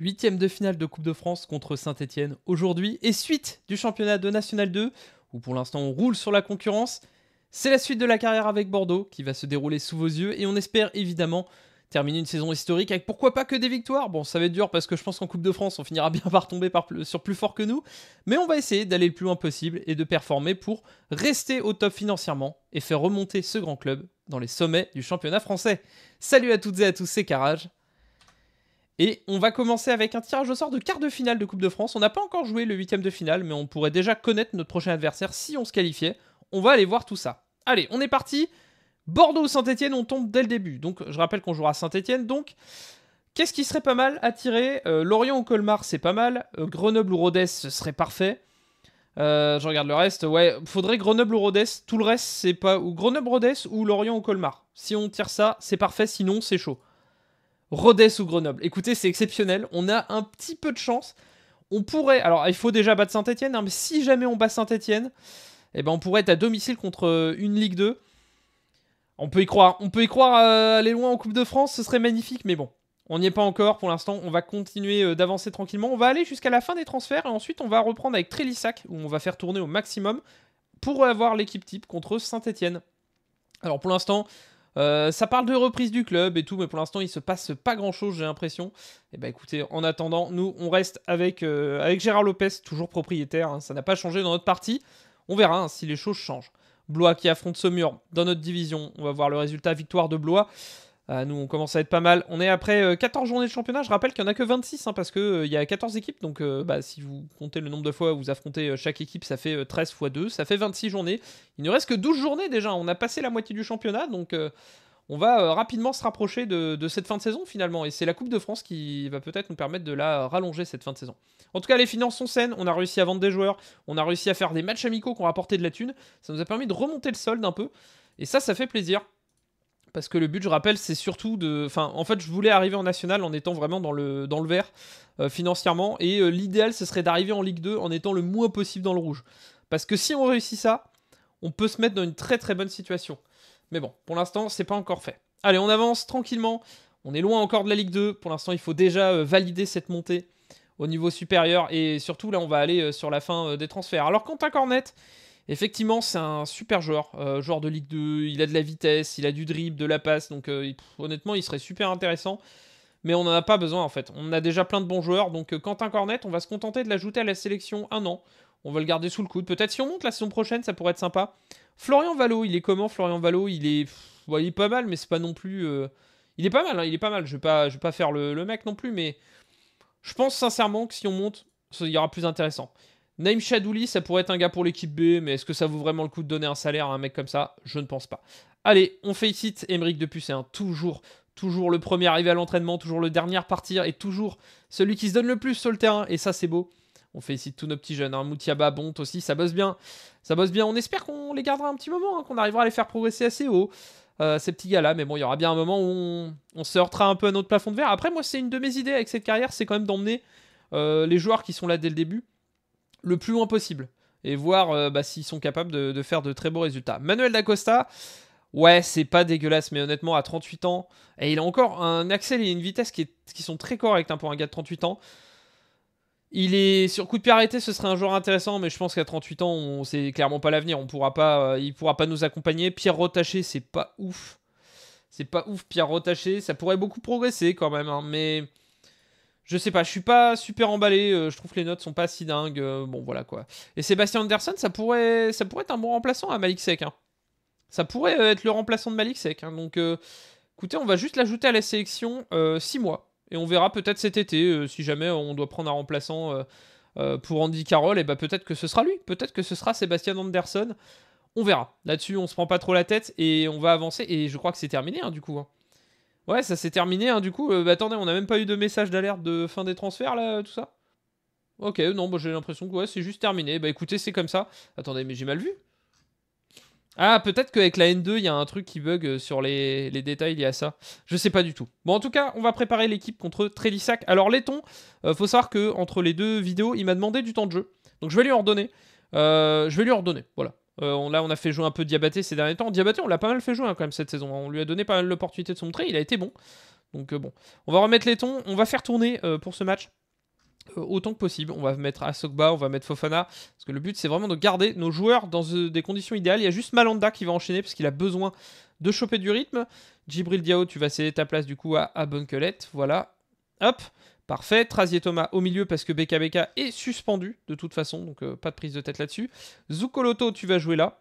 Huitième de finale de Coupe de France contre Saint-Etienne aujourd'hui et suite du championnat de National 2, où pour l'instant on roule sur la concurrence. C'est la suite de la carrière avec Bordeaux qui va se dérouler sous vos yeux et on espère évidemment terminer une saison historique avec pourquoi pas que des victoires. Bon, ça va être dur parce que je pense qu'en Coupe de France, on finira bien par tomber sur plus fort que nous, mais on va essayer d'aller le plus loin possible et de performer pour rester au top financièrement et faire remonter ce grand club dans les sommets du championnat français. Salut à toutes et à tous, c'est Carrage et on va commencer avec un tirage au sort de quart de finale de Coupe de France. On n'a pas encore joué le huitième de finale, mais on pourrait déjà connaître notre prochain adversaire si on se qualifiait. On va aller voir tout ça. Allez, on est parti. Bordeaux ou Saint-Etienne, on tombe dès le début. Donc je rappelle qu'on jouera Saint-Etienne. Donc qu'est-ce qui serait pas mal à tirer euh, Lorient ou Colmar, c'est pas mal. Euh, Grenoble ou Rodez, ce serait parfait. Euh, je regarde le reste. Ouais, faudrait Grenoble ou Rodez. Tout le reste, c'est pas. Ou Grenoble-Rodez ou Lorient ou Colmar. Si on tire ça, c'est parfait. Sinon, c'est chaud. Rodez ou Grenoble. Écoutez, c'est exceptionnel. On a un petit peu de chance. On pourrait. Alors, il faut déjà battre Saint-Etienne, hein, mais si jamais on bat Saint-Etienne, eh ben, on pourrait être à domicile contre euh, une Ligue 2. On peut y croire. On peut y croire euh, aller loin en Coupe de France, ce serait magnifique, mais bon. On n'y est pas encore pour l'instant. On va continuer euh, d'avancer tranquillement. On va aller jusqu'à la fin des transferts et ensuite on va reprendre avec Trélissac, où on va faire tourner au maximum pour avoir l'équipe type contre Saint-Etienne. Alors pour l'instant, euh, ça parle de reprise du club et tout, mais pour l'instant, il se passe pas grand chose, j'ai l'impression. Et eh bah ben, écoutez, en attendant, nous, on reste avec, euh, avec Gérard Lopez, toujours propriétaire. Hein. ça n'a pas changé dans notre partie. On verra hein, si les choses changent. Blois qui affronte Saumur dans notre division. On va voir le résultat victoire de Blois. Ah, nous, on commence à être pas mal. On est après 14 euh, journées de championnat. Je rappelle qu'il n'y en a que 26 hein, parce qu'il euh, y a 14 équipes. Donc, euh, bah, si vous comptez le nombre de fois où vous affrontez chaque équipe, ça fait 13 fois 2. Ça fait 26 journées. Il ne reste que 12 journées déjà. On a passé la moitié du championnat. Donc, on va rapidement se rapprocher de, de, cette fin de saison finalement. Et c'est la Coupe de France qui va peut-être nous permettre de la rallonger cette fin de saison. En tout cas, les finances sont saines. On a réussi à vendre des joueurs. On a réussi à faire des matchs amicaux qui ont rapporté de la thune. Ça nous a permis de remonter le solde un peu. Et ça, ça fait plaisir parce que le but, je rappelle, c'est surtout de. Enfin, en fait, je voulais arriver en national en étant vraiment dans le, dans le vert euh, financièrement, et euh, l'idéal, ce serait d'arriver en Ligue 2 en étant le moins possible dans le rouge. Parce que si on réussit ça, on peut se mettre dans une très très bonne situation. Mais bon, pour l'instant, c'est pas encore fait. Allez, on avance tranquillement. On est loin encore de la Ligue 2. Pour l'instant, il faut déjà euh, valider cette montée au niveau supérieur, et surtout là, on va aller sur la fin des transferts. Alors, Quentin Cornette. Effectivement, c'est un super joueur, euh, joueur de Ligue 2, il a de la vitesse, il a du dribble, de la passe, donc euh, honnêtement, il serait super intéressant. Mais on n'en a pas besoin en fait. On a déjà plein de bons joueurs, donc euh, Quentin Cornet, on va se contenter de l'ajouter à la sélection un an. On va le garder sous le coude. Peut-être si on monte la saison prochaine, ça pourrait être sympa. Florian Valo, il est comment Florian Valo, il est, il est pas mal, mais c'est pas non plus. Il est pas mal, hein, il est pas mal. Je vais pas, je vais pas faire le, le mec non plus, mais je pense sincèrement que si on monte, il y aura plus intéressant. Naïm Shadouli, ça pourrait être un gars pour l'équipe B, mais est-ce que ça vaut vraiment le coup de donner un salaire à un mec comme ça Je ne pense pas. Allez, on fait ici de c'est un toujours, toujours le premier arrivé à l'entraînement, toujours le dernier à partir, et toujours celui qui se donne le plus sur le terrain, et ça c'est beau. On fait ici tous nos petits jeunes, hein, Moutiaba, Bonte aussi, ça bosse bien, ça bosse bien. On espère qu'on les gardera un petit moment, hein, qu'on arrivera à les faire progresser assez haut. Euh, ces petits gars-là. Mais bon, il y aura bien un moment où on, on, se heurtera un peu à notre plafond de verre. Après, moi, c'est une de mes idées avec cette carrière, c'est quand même d'emmener euh, les joueurs qui sont là dès le début le plus loin possible et voir euh, bah, s'ils sont capables de, faire de très beaux résultats. Manuel Dacosta, ouais, c'est pas dégueulasse, mais honnêtement, à 38 ans, et il a encore un accès et une vitesse qui, qui sont très corrects hein, pour un gars de 38 ans. Il est sur coup de pied arrêté, ce serait un joueur intéressant, mais je pense qu'à 38 ans, on c'est clairement pas l'avenir. On pourra pas, euh, il pourra pas nous accompagner. Pierre Rotaché, c'est pas ouf, c'est pas ouf. Pierre Rotaché, ça pourrait beaucoup progresser quand même, hein, mais je sais pas, je suis pas super emballé, euh, je trouve que les notes sont pas si dingues, euh, bon voilà quoi. Et Sébastien Anderson, ça pourrait, ça pourrait être un bon remplaçant à Malik Sek. Hein. Ça pourrait euh, être le remplaçant de Malik Sek. Hein. Donc écoutez, on va juste l'ajouter à la sélection 6 mois. Et on verra peut-être cet été, si jamais on doit prendre un remplaçant pour Andy Carroll, et eh bah ben, peut-être que ce sera lui, peut-être que ce sera Sébastien Anderson. On verra. Là-dessus, on se prend pas trop la tête et on va avancer. Et je crois que c'est terminé hein, du coup. Ouais, ça s'est terminé, hein, du coup. Euh, bah, attendez, on n'a même pas eu de message d'alerte de fin des transferts, là, euh, tout ça Ok, non, bah, j'ai l'impression que ouais, c'est juste terminé. Bah écoutez, c'est comme ça. Attendez, mais j'ai mal vu ah, peut-être qu'avec la N2, il y a un truc qui bug euh, sur les, les détails liés à ça. Je sais pas du tout. Bon, en tout cas, on va préparer l'équipe contre Trélissac. Alors, laiton, faut savoir que entre les deux vidéos, il m'a demandé du temps de jeu. Donc, je vais lui en redonner. je vais lui en redonner, voilà. Euh, là, on a fait jouer un peu Diabaté ces derniers temps. Diabaté, on l'a pas mal fait jouer hein, quand même cette saison. On lui a donné pas mal l'opportunité de se montrer. Il a été bon. Donc euh, bon, on va remettre les tons. On va faire tourner euh, pour ce match autant que possible. On va mettre Asokba, on va mettre Fofana. Parce que le but, c'est vraiment de garder nos joueurs dans des conditions idéales. Il y a juste Malanda qui va enchaîner parce qu'il a besoin de choper du rythme. Djibril Diao, tu vas céder ta place du coup à, à Voilà. Hop. Parfait. Trazier Thomas au milieu parce que BKBK est suspendu de toute façon, donc euh, pas de prise de tête là-dessus. Zucoloto, tu vas jouer là.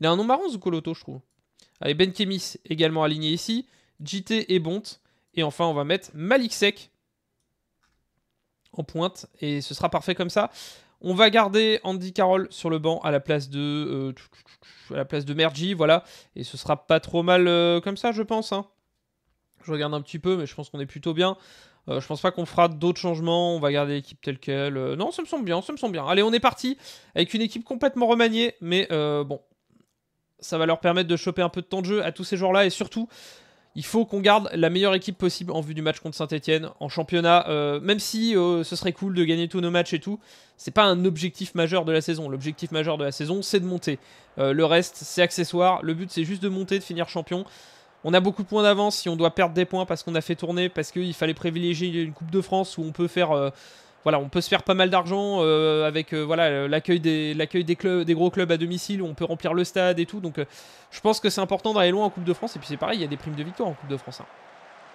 Il a un nom marrant, Zucoloto, je trouve. Allez, Ben Kemis également aligné ici. JT et Bonte. Et enfin, on va mettre Malik Sek en pointe. Et ce sera parfait comme ça. On va garder Andy Carroll sur le banc à la place de euh, la place de voilà. Et ce sera pas trop mal euh, comme ça, je pense. Hein. Je regarde un petit peu, mais je pense qu'on est plutôt bien. Euh, je pense pas qu'on fera d'autres changements. On va garder l'équipe telle qu'elle. Euh, non, ça me semble bien, ça me semble bien. Allez, on est parti avec une équipe complètement remaniée, mais euh, bon, ça va leur permettre de choper un peu de temps de jeu à tous ces joueurs-là et surtout. Il faut qu'on garde la meilleure équipe possible en vue du match contre Saint-Etienne en championnat. même si ce serait cool de gagner tous nos matchs et tout, c'est pas un objectif majeur de la saison. L'objectif majeur de la saison, c'est de monter. le reste, c'est accessoire. Le but, c'est juste de monter, de finir champion. On a beaucoup de points d'avance si on doit perdre des points parce qu'on a fait tourner, parce qu'il fallait privilégier une Coupe de France où on peut faire. Euh, voilà, on peut se faire pas mal d'argent euh, avec euh, voilà l'accueil des l'accueil des des gros clubs à domicile où on peut remplir le stade et tout. Donc, je pense que c'est important d'aller loin en Coupe de France. Et puis c'est pareil, il y a des primes de victoire en Coupe de France. Hein.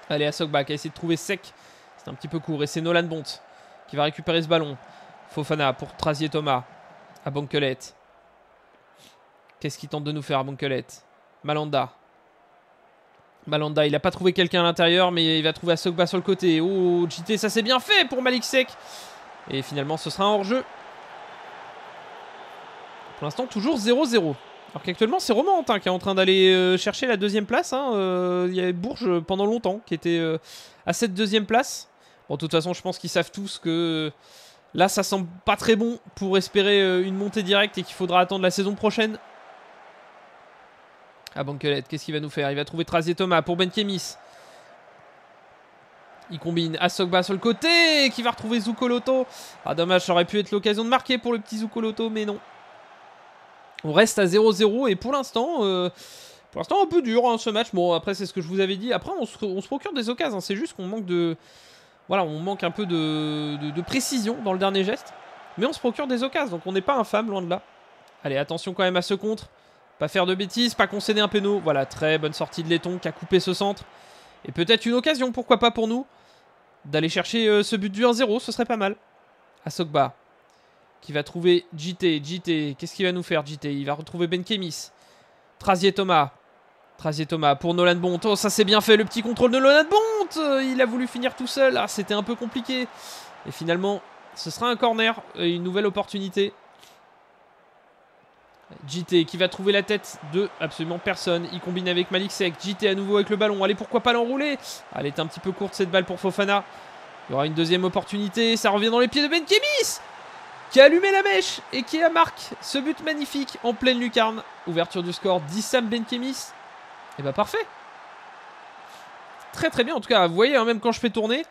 Allez, Asokba qui a essayé de trouver sec. C'est un petit peu court. Et c'est Nolan Bont qui va récupérer ce ballon. Fofana pour Trazier Thomas à Banquelette. Qu'est-ce qu'il tente de nous faire à Banquelette Malanda Malanda, il n'a pas trouvé quelqu'un à l'intérieur, mais il va trouver Asokba sur le côté. Oh, JT, ça c'est bien fait pour Malik Sek. Et finalement, ce sera un hors-jeu. Pour l'instant, toujours 0-0. Alors qu'actuellement, c'est Romantin hein, qui est en train d'aller euh, chercher la deuxième place. Hein. Euh, il y avait Bourges pendant longtemps qui était euh, à cette deuxième place. Bon, de toute façon, je pense qu'ils savent tous que là, ça semble pas très bon pour espérer une montée directe et qu'il faudra attendre la saison prochaine à ah, Banquelette. Qu'est-ce qu'il va nous faire Il va trouver Trazé Thomas pour ben Kemis. Il combine Asokba sur le côté qui va retrouver Zoukoloto. Ah dommage, ça aurait pu être l'occasion de marquer pour le petit Zoukoloto, mais non. On reste à 0-0 et pour l'instant, euh, pour l'instant un peu dur hein, ce match. Bon après c'est ce que je vous avais dit. Après on se, procure des occasions, c'est juste qu'on manque de, voilà, on manque un peu de, de, précision dans le dernier geste, mais on se procure des occasions, donc on n'est pas infâme loin de là. Allez attention quand même à ce contre. Pas faire de bêtises, pas concéder un péno. Voilà, très bonne sortie de Letton qui a coupé ce centre. Et peut-être une occasion, pourquoi pas pour nous, d'aller chercher euh, ce but du 1-0, ce serait pas mal. À qui va trouver JT. JT, qu'est-ce qu'il va nous faire JT Il va retrouver Benkemis. Trazier Thomas. Trazier Thomas pour Nolan Bont. Oh, ça c'est bien fait, le petit contrôle de Nolan Bont euh, Il a voulu finir tout seul. Ah, c'était un peu compliqué. Et finalement, ce sera un corner, une nouvelle opportunité. JT qui va trouver la tête de absolument personne. Il combine avec Malik Sek. JT à nouveau avec le ballon. Allez, pourquoi pas l'enrouler ah, Elle est un petit peu courte cette balle pour Fofana. Il y aura une deuxième opportunité. Ça revient dans les pieds de Benkemis qui a allumé la mèche et qui a marqué ce but magnifique en pleine lucarne. Ouverture du score d'Issam Benkemis. Et eh bah ben, parfait. Très très bien. En tout cas, vous voyez, hein, même quand je fais tourner,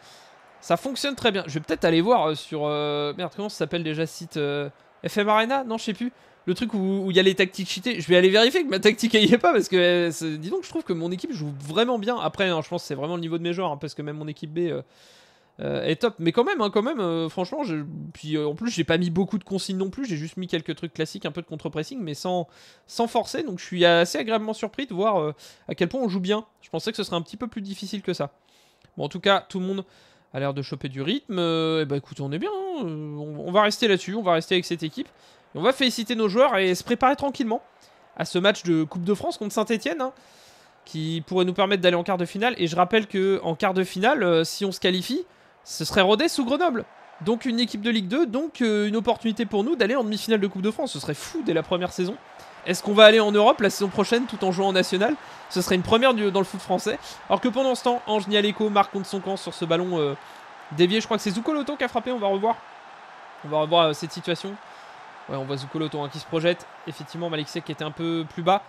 ça fonctionne très bien. Je vais peut-être aller voir euh, sur... Euh, merde, comment ça s'appelle déjà site euh, FM Arena Non, je sais plus le truc où il y a les tactiques cheatées, je vais aller vérifier que ma tactique n'y est pas parce que euh, dis donc, je trouve que mon équipe joue vraiment bien. Après, hein, je pense que c'est vraiment le niveau de mes joueurs hein, parce que même mon équipe B euh, euh, est top, mais quand même, hein, quand même, franchement, puis en plus, j'ai pas mis beaucoup de consignes non plus, j'ai juste mis quelques trucs classiques, un peu de contre-pressing, mais sans, sans forcer. Donc, je suis assez agréablement surpris de voir à quel point on joue bien. Je pensais que ce serait un petit peu plus difficile que ça. Bon, en tout cas, tout le monde a l'air de choper du rythme. et bah, écoute, on est bien. on va rester là-dessus, on va rester avec cette équipe on va féliciter nos joueurs et se préparer tranquillement à ce match de Coupe de France contre Saint-Etienne, hein, qui pourrait nous permettre d'aller en quart de finale. Et je rappelle que en quart de finale, euh, si on se qualifie, ce serait Rodez ou Grenoble. Donc une équipe de Ligue 2, donc euh, une opportunité pour nous d'aller en demi-finale de Coupe de France. Ce serait fou dès la première saison. Est-ce qu'on va aller en Europe la saison prochaine tout en jouant en national Ce serait une première dans le foot français. Alors que pendant ce temps, Ange Nialeko marque contre son camp sur ce ballon euh, dévié. Je crois que c'est Loto qui a frappé, on va revoir. On va revoir cette situation. Ouais, on voit Zuko hein, qui se projette. Effectivement, Maliksek qui était un peu plus bas.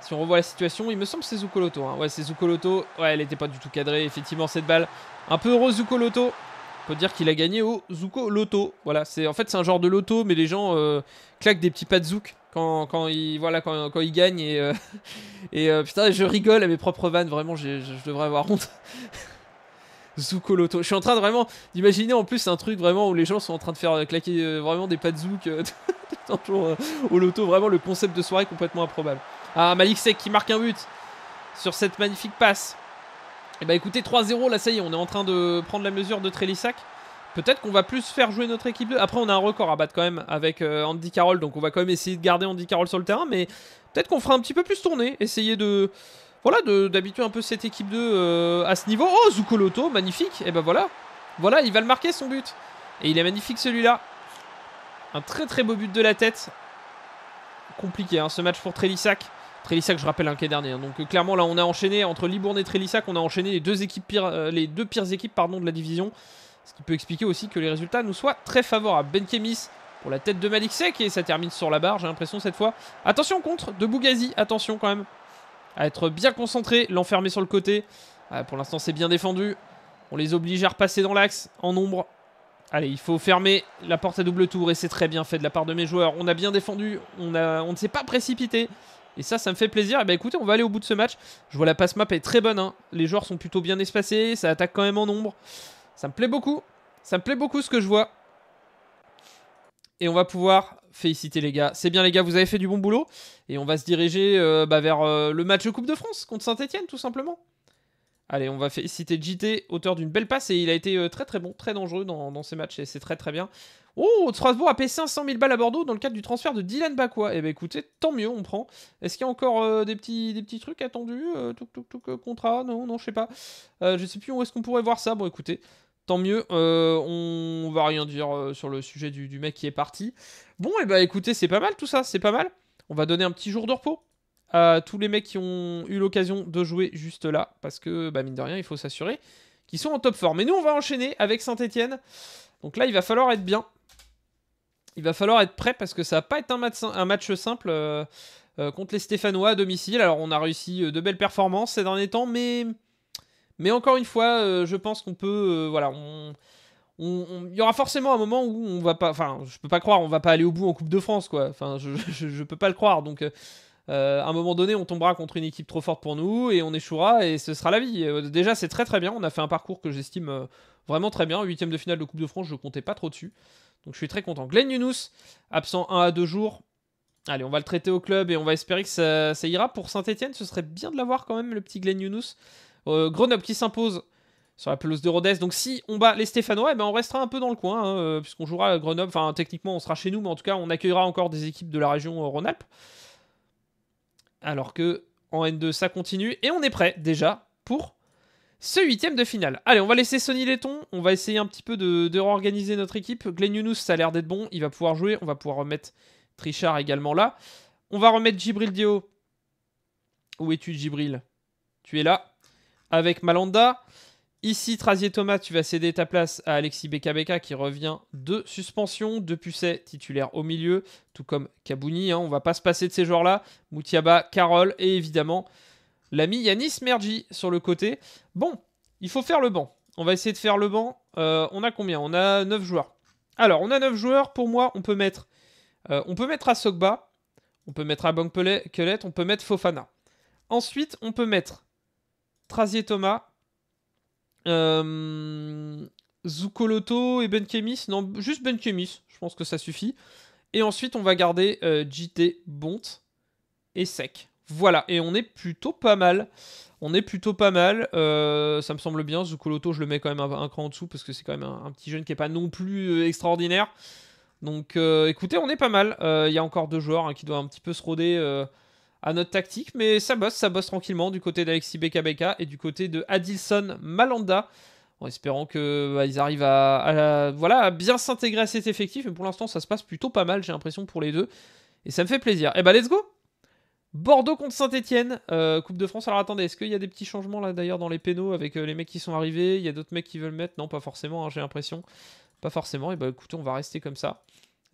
Si on revoit la situation, il me semble que c'est zukoloto Hein. Ouais, c'est zukoloto Ouais, elle était pas du tout cadrée. Effectivement, cette balle. Un peu heureux zukoloto On peut dire qu'il a gagné au Zuko Loto. Voilà, c'est en fait c'est un genre de loto, mais les gens euh, claquent des petits pas de zouk quand, quand ils voilà quand, quand gagnent et, euh, euh, putain je rigole à mes propres vannes. Vraiment, je devrais avoir honte. Zouk au Loto. Je suis en train de vraiment d'imaginer en plus un truc vraiment où les gens sont en train de faire euh, claquer euh, vraiment des pas de Zouk euh, au Loto. Vraiment le concept de soirée complètement improbable. Ah, Malik Sek qui marque un but sur cette magnifique passe. Et eh bah ben, écoutez, 3-0, là ça y est, on est en train de prendre la mesure de Trélissac. Peut-être qu'on va plus faire jouer notre équipe 2. Après, on a un record à battre quand même avec Andy Carroll, donc on va quand même essayer de garder Andy Carroll sur le terrain, mais peut-être qu'on fera un petit peu plus tourner, essayer de, voilà, d'habituer un peu cette équipe 2 euh, à ce niveau. Oh, Zucoloto, magnifique. Et eh ben voilà. Voilà, il va le marquer son but. Et il est magnifique celui-là. Un très très beau but de la tête. Compliqué hein, ce match pour Trélissac. Trélissac, je rappelle, un hein, quai dernier. Hein. Donc euh, clairement, là, on a enchaîné entre Libourne et Trélissac, on a enchaîné les deux, équipes pires, euh, les deux pires équipes pardon, de la division. Ce qui peut expliquer aussi que les résultats nous soient très favorables. Benkemis pour la tête de Malik Sek et ça termine sur la barre, j'ai l'impression cette fois. Attention contre de Bougazi, attention quand même à être bien concentré, l'enfermer sur le côté. Ah, pour l'instant, c'est bien défendu. On les oblige à repasser dans l'axe en nombre. Allez, il faut fermer la porte à double tour et c'est très bien fait de la part de mes joueurs. On a bien défendu, on, ne s'est pas précipité. Et ça, ça me fait plaisir. Et eh bien, écoutez, on va aller au bout de ce match. Je vois la passe map est très bonne. Hein. Les joueurs sont plutôt bien espacés. Ça attaque quand même en nombre. Ça me plaît beaucoup. Ça me plaît beaucoup ce que je vois. Et on va pouvoir Félicité les gars. C'est bien les gars, vous avez fait du bon boulot. Et on va se diriger euh, bah, vers euh, le match de Coupe de France contre Saint-Etienne, tout simplement. Allez, on va féliciter JT, auteur d'une belle passe. Et il a été euh, très très bon, très dangereux dans, ces matchs. Et c'est très très bien. Oh, Strasbourg a payé 500 000 balles à Bordeaux dans le cadre du transfert de Dylan Bakwa. Eh bien écoutez, tant mieux, on prend. Est-ce qu'il y a encore des, petits, des petits trucs attendus Tout, tout, tout, contrat Non, non, je sais pas. je sais plus où est-ce qu'on pourrait voir ça. Bon écoutez, tant mieux. Euh, on va rien dire euh, sur le sujet du, mec qui est parti. Bon, et eh bah ben, écoutez, c'est pas mal tout ça, c'est pas mal. On va donner un petit jour de repos à tous les mecs qui ont eu l'occasion de jouer juste là, parce que, bah, mine de rien, il faut s'assurer qu'ils sont en top forme. Et nous, on va enchaîner avec Saint-Etienne. Donc là, il va falloir être bien. Il va falloir être prêt, parce que ça va pas être un match, simple. Euh, contre les Stéphanois à domicile. Alors on a réussi de belles performances ces derniers temps, mais mais encore une fois, euh, je pense qu'on peut, euh, voilà, on il y aura forcément un moment où on va pas, enfin, je peux pas croire, on va pas aller au bout en Coupe de France, quoi. Enfin, je, ne peux pas le croire. Donc, euh, à un moment donné, on tombera contre une équipe trop forte pour nous et on échouera et ce sera la vie. déjà, c'est très très bien. On a fait un parcours que j'estime vraiment très bien. Huitième de finale de Coupe de France, je ne comptais pas trop dessus. Donc, je suis très content. Glenn Younous, absent 1 à 2 jours. Allez, on va le traiter au club et on va espérer que ça, ira. Pour Saint-Etienne, ce serait bien de l'avoir quand même, le petit Glenn Younous. Euh, Grenoble qui s'impose sur la pelouse de Rodez. Donc si on bat les Stéphanois, eh ben on restera un peu dans le coin, hein, euh, puisqu'on jouera à Grenoble. Enfin, techniquement, on sera chez nous, mais en tout cas, on accueillera encore des équipes de la région euh, Rhône-Alpes. Alors que en N2, ça continue. Et on est prêt déjà pour ce huitième de finale. Allez, on va laisser Sonny Letton. On va essayer un petit peu de, de réorganiser notre équipe. Glenn Younous, ça a l'air d'être bon. Il va pouvoir jouer. On va pouvoir remettre Trichard également là. On va remettre Gibril Dio. Où es-tu, Gibril Tu es là avec Malanda. Ici, Trazier Thomas, tu vas céder ta place à Alexis Bekabeka qui revient de suspension. De Pucet, titulaire au milieu, tout comme Kabouni. Hein. on va pas se passer de ces joueurs-là. Moutiaba, Carole et évidemment l'ami Yanis Mergi sur le côté. Bon, il faut faire le banc. On va essayer de faire le banc. Euh, on a combien On a 9 joueurs. Alors, on a 9 joueurs. Pour moi, on peut mettre, euh, on peut mettre Asogba, on peut mettre à Kelet, on peut mettre Fofana. Ensuite, on peut mettre Trazier Thomas. Euh, et Benkemis. Non, juste Benkemis. Je pense que ça suffit. Et ensuite, on va garder euh, JT, Bont et Sec. Voilà. Et on est plutôt pas mal. On est plutôt pas mal. Euh, ça me semble bien. Zucoloto, je le mets quand même un, cran en dessous parce que c'est quand même un, petit jeune qui n'est pas non plus euh, extraordinaire. Donc écoutez, on est pas mal. Il y a encore deux joueurs hein, qui doivent un petit peu se roder à notre tactique, mais ça bosse, ça bosse tranquillement du côté d'Alexis Bekabeka et du côté de Adilson Malanda, en espérant qu'ils bah, arrivent à, voilà, bien s'intégrer à cet effectif. Mais pour l'instant, ça se passe plutôt pas mal, j'ai l'impression, pour les deux. Et ça me fait plaisir. Et eh bah, ben, let's go Bordeaux contre Saint-Etienne, euh, Coupe de France. Alors attendez, est-ce qu'il y a des petits changements là d'ailleurs dans les pénaux avec euh, les mecs qui sont arrivés Il y a d'autres mecs qui veulent mettre Non, pas forcément, hein, j'ai l'impression. Pas forcément. Et eh bah ben, écoutez, on va rester comme ça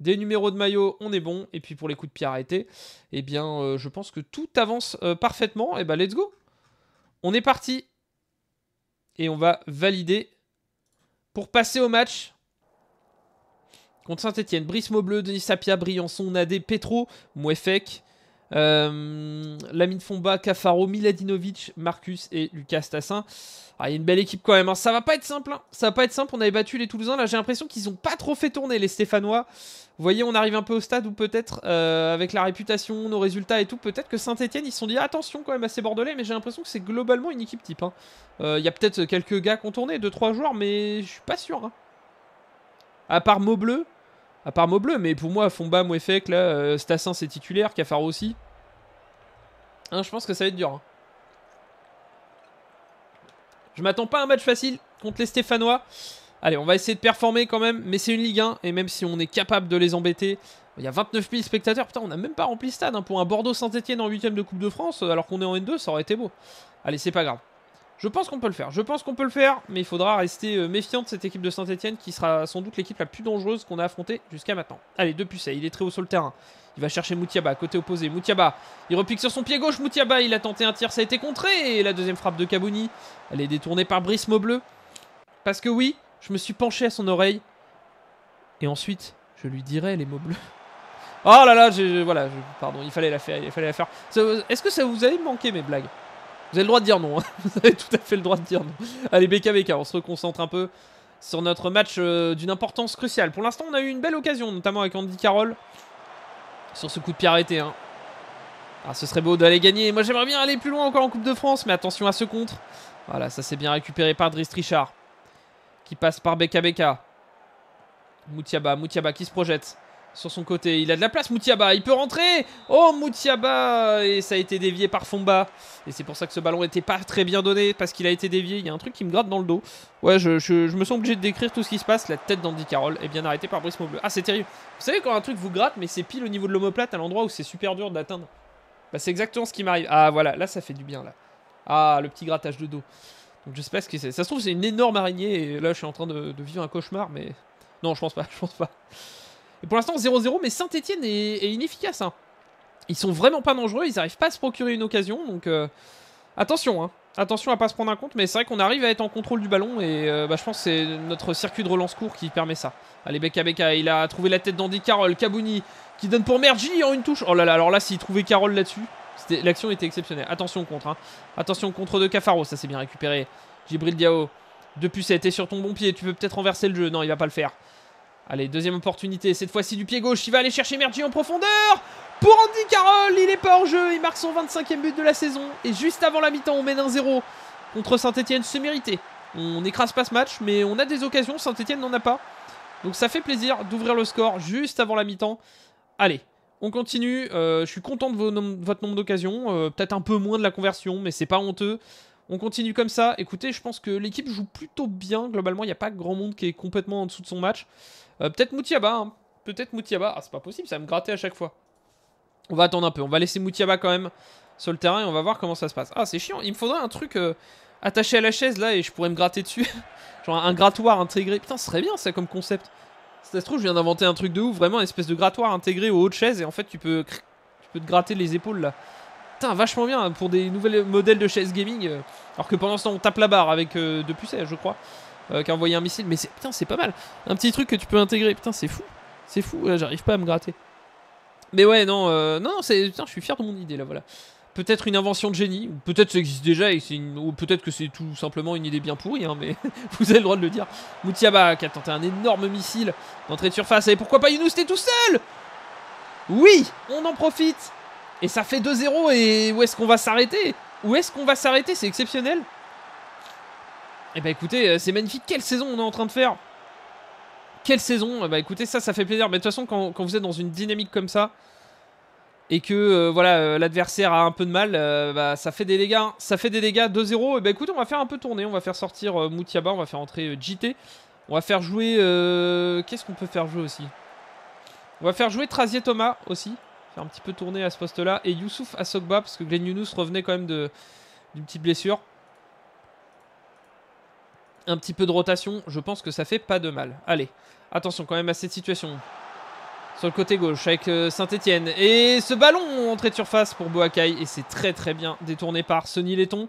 des numéros de maillot, on est bon. Et puis pour les coups de pied arrêtés, eh bien, euh, je pense que tout avance euh, parfaitement. Et eh ben, let's go. On est parti. Et on va valider pour passer au match contre Saint-Etienne. Brismo Bleu, Denis Sapia, Briançon, Nadé, Petro, Mouefek, euh, Lamine Fomba, Cafaro, Miladinovic, Marcus et Lucas Tassin. Ah, il y a une belle équipe quand même. Hein. Ça va pas être simple. Hein. Ça va pas être simple. On avait battu les Toulousains. Là, j'ai l'impression qu'ils ont pas trop fait tourner les Stéphanois. Vous voyez, on arrive un peu au stade où peut-être, euh, avec la réputation, nos résultats et tout, peut-être que Saint-Etienne, ils se sont dit ah, attention quand même à ces Bordelais. Mais j'ai l'impression que c'est globalement une équipe type. Hein. Euh, il y a peut-être quelques gars qui ont tourné 2-3 joueurs, mais je suis pas sûr. À part Maubleu, à part Maubleu, mais pour moi, Fomba, Mouefek, là, euh, Stassin, c'est titulaire, Cafaro aussi. Hein, je pense que ça va être dur. Hein. Je m'attends pas à un match facile contre les Stéphanois. Allez, on va essayer de performer quand même, mais c'est une Ligue 1, et même si on est capable de les embêter, il y a 29 000 spectateurs, putain, on n'a même pas rempli le stade hein, pour un Bordeaux-Saint-Etienne en 8ème de Coupe de France, alors qu'on est en N2, ça aurait été beau. Allez, c'est pas grave. Je pense qu'on peut le faire. Je pense qu'on peut le faire, mais il faudra rester euh, méfiant de cette équipe de Saint-Etienne qui sera sans doute l'équipe la plus dangereuse qu'on a affrontée jusqu'à maintenant. Allez, deux puces, il est très haut sur le terrain. Il va chercher Moutiaba, côté opposé. Moutiaba, il repique sur son pied gauche. Moutiaba, il a tenté un tir, ça a été contré. Et la deuxième frappe de Cabouni, elle est détournée par Brice Maubleu. Parce que oui, je me suis penché à son oreille. Et ensuite, je lui dirai les mots bleus. Oh là là, voilà, pardon, il fallait la faire, il fallait la faire. Est-ce que ça vous avait manqué mes blagues vous avez le droit de dire non. Hein. Vous avez tout à fait le droit de dire non. Allez, BKBK, on se reconcentre un peu sur notre match euh, d'une importance cruciale. Pour l'instant, on a eu une belle occasion, notamment avec Andy Carroll, sur ce coup de pied arrêté. Hein. Ah, ce serait beau d'aller gagner. Moi, j'aimerais bien aller plus loin encore en Coupe de France, mais attention à ce contre. Voilà, ça s'est bien récupéré par Driss Richard, qui passe par BKBK. Moutiaba, Moutiaba qui se projette sur son côté. Il a de la place, Moutiaba. Il peut rentrer. Oh, Moutiaba. Et ça a été dévié par Fomba. Et c'est pour ça que ce ballon n'était pas très bien donné parce qu'il a été dévié. Il y a un truc qui me gratte dans le dos. Ouais, je, me sens obligé de décrire tout ce qui se passe. La tête d'Andy Carroll est bien arrêtée par Brice Bleu. Ah, c'est terrible. Vous savez quand un truc vous gratte, mais c'est pile au niveau de l'omoplate, à l'endroit où c'est super dur d'atteindre. Bah, c'est exactement ce qui m'arrive. Ah, voilà. Là, ça fait du bien, là. Ah, le petit grattage de dos. Donc, je sais pas ce que c'est. Ça se trouve, c'est une énorme araignée. Et là, je suis en train de, de vivre un cauchemar, mais. Non, je pense pas. Je pense pas. Et pour l'instant, 0-0, mais Saint-Etienne est, inefficace. Hein. Ils sont vraiment pas dangereux, ils n'arrivent pas à se procurer une occasion, donc euh, attention, hein. attention à pas se prendre un compte, mais c'est vrai qu'on arrive à être en contrôle du ballon, et euh, bah, je pense que c'est notre circuit de relance court qui permet ça. Allez, Beka Beka, il a trouvé la tête d'Andy Carroll, Kabouni, qui donne pour Mergi en une touche. Oh là là, alors là, s'il trouvait Carroll là-dessus, l'action était exceptionnelle. Attention contre, hein. attention contre de Cafaro, ça s'est bien récupéré. Gibril Diao, depuis pucette, t'es sur ton bon pied, tu peux peut-être renverser le jeu. Non, il va pas le faire. Allez, deuxième opportunité, cette fois-ci du pied gauche, il va aller chercher Mergi en profondeur pour Andy Carroll, il est pas en jeu, il marque son 25e but de la saison, et juste avant la mi-temps, on mène 1-0 contre Saint-Etienne, c'est mérité. On n'écrase pas ce match, mais on a des occasions, Saint-Etienne n'en a pas. Donc ça fait plaisir d'ouvrir le score juste avant la mi-temps. Allez, on continue, euh, je suis content de, votre nombre d'occasions, euh, peut-être un peu moins de la conversion, mais c'est pas honteux. On continue comme ça. Écoutez, je pense que l'équipe joue plutôt bien. Globalement, il n'y a pas grand monde qui est complètement en dessous de son match. Euh, peut-être Moutiaba. Hein. Peut-être Moutiaba. Ah, c'est pas possible, ça va me gratter à chaque fois. On va attendre un peu. On va laisser Moutiaba quand même sur le terrain et on va voir comment ça se passe. Ah, c'est chiant. Il me faudrait un truc euh, attaché à la chaise là et je pourrais me gratter dessus. Genre un grattoir intégré. Putain, ce serait bien ça comme concept. ça se trouve, je viens d'inventer un truc de ouf. Vraiment, une espèce de grattoir intégré aux haut de et en fait, tu peux, tu peux te gratter les épaules là. Putain, vachement bien hein, pour des nouvelles modèles de chaises gaming. Euh, alors que pendant ce temps, on tape la barre avec euh, je crois, euh, qui a envoyé un missile. Mais putain, c'est pas mal. Un petit truc que tu peux intégrer. Putain, c'est fou. C'est fou. Là, j'arrive pas à me gratter. Mais ouais, non, euh, non, c'est putain, je suis fier de mon idée là, voilà. Peut-être une invention de génie, ou peut-être ça existe déjà, et une... ou peut-être que c'est tout simplement une idée bien pourrie, hein, mais vous avez le droit de le dire. Moutiaba qui a tenté un énorme missile d'entrée de surface, et pourquoi pas Yunus t'es tout seul Oui, on en profite et ça fait 2-0 et où est-ce qu'on va s'arrêter Où est-ce qu'on va s'arrêter C'est exceptionnel. Et eh bah ben, écoutez, euh, c'est magnifique. Quelle saison on est en train de faire Quelle saison Bah écoutez, ça, ça fait plaisir. Mais de toute façon, quand, vous êtes dans une dynamique comme ça, et que euh, voilà euh, l'adversaire a un peu de mal, bah, ça fait des dégâts. Ça fait des dégâts 2-0. Et bah écoutez, on va faire un peu tourner. On va faire sortir Moutiaba, on va faire entrer JT. On va faire jouer. Qu'est-ce qu'on peut faire jouer aussi On va faire jouer Trazier Thomas aussi faire un petit peu tourner à ce poste-là. Et Youssouf à parce que Glenn Younous revenait quand même d'une petite blessure. Un petit peu de rotation, je pense que ça fait pas de mal. Allez, attention quand même à cette situation. Sur le côté gauche avec euh, Saint-Etienne. Et ce ballon entrée de surface pour Boakai. Et c'est très très bien détourné par Sonny Letton.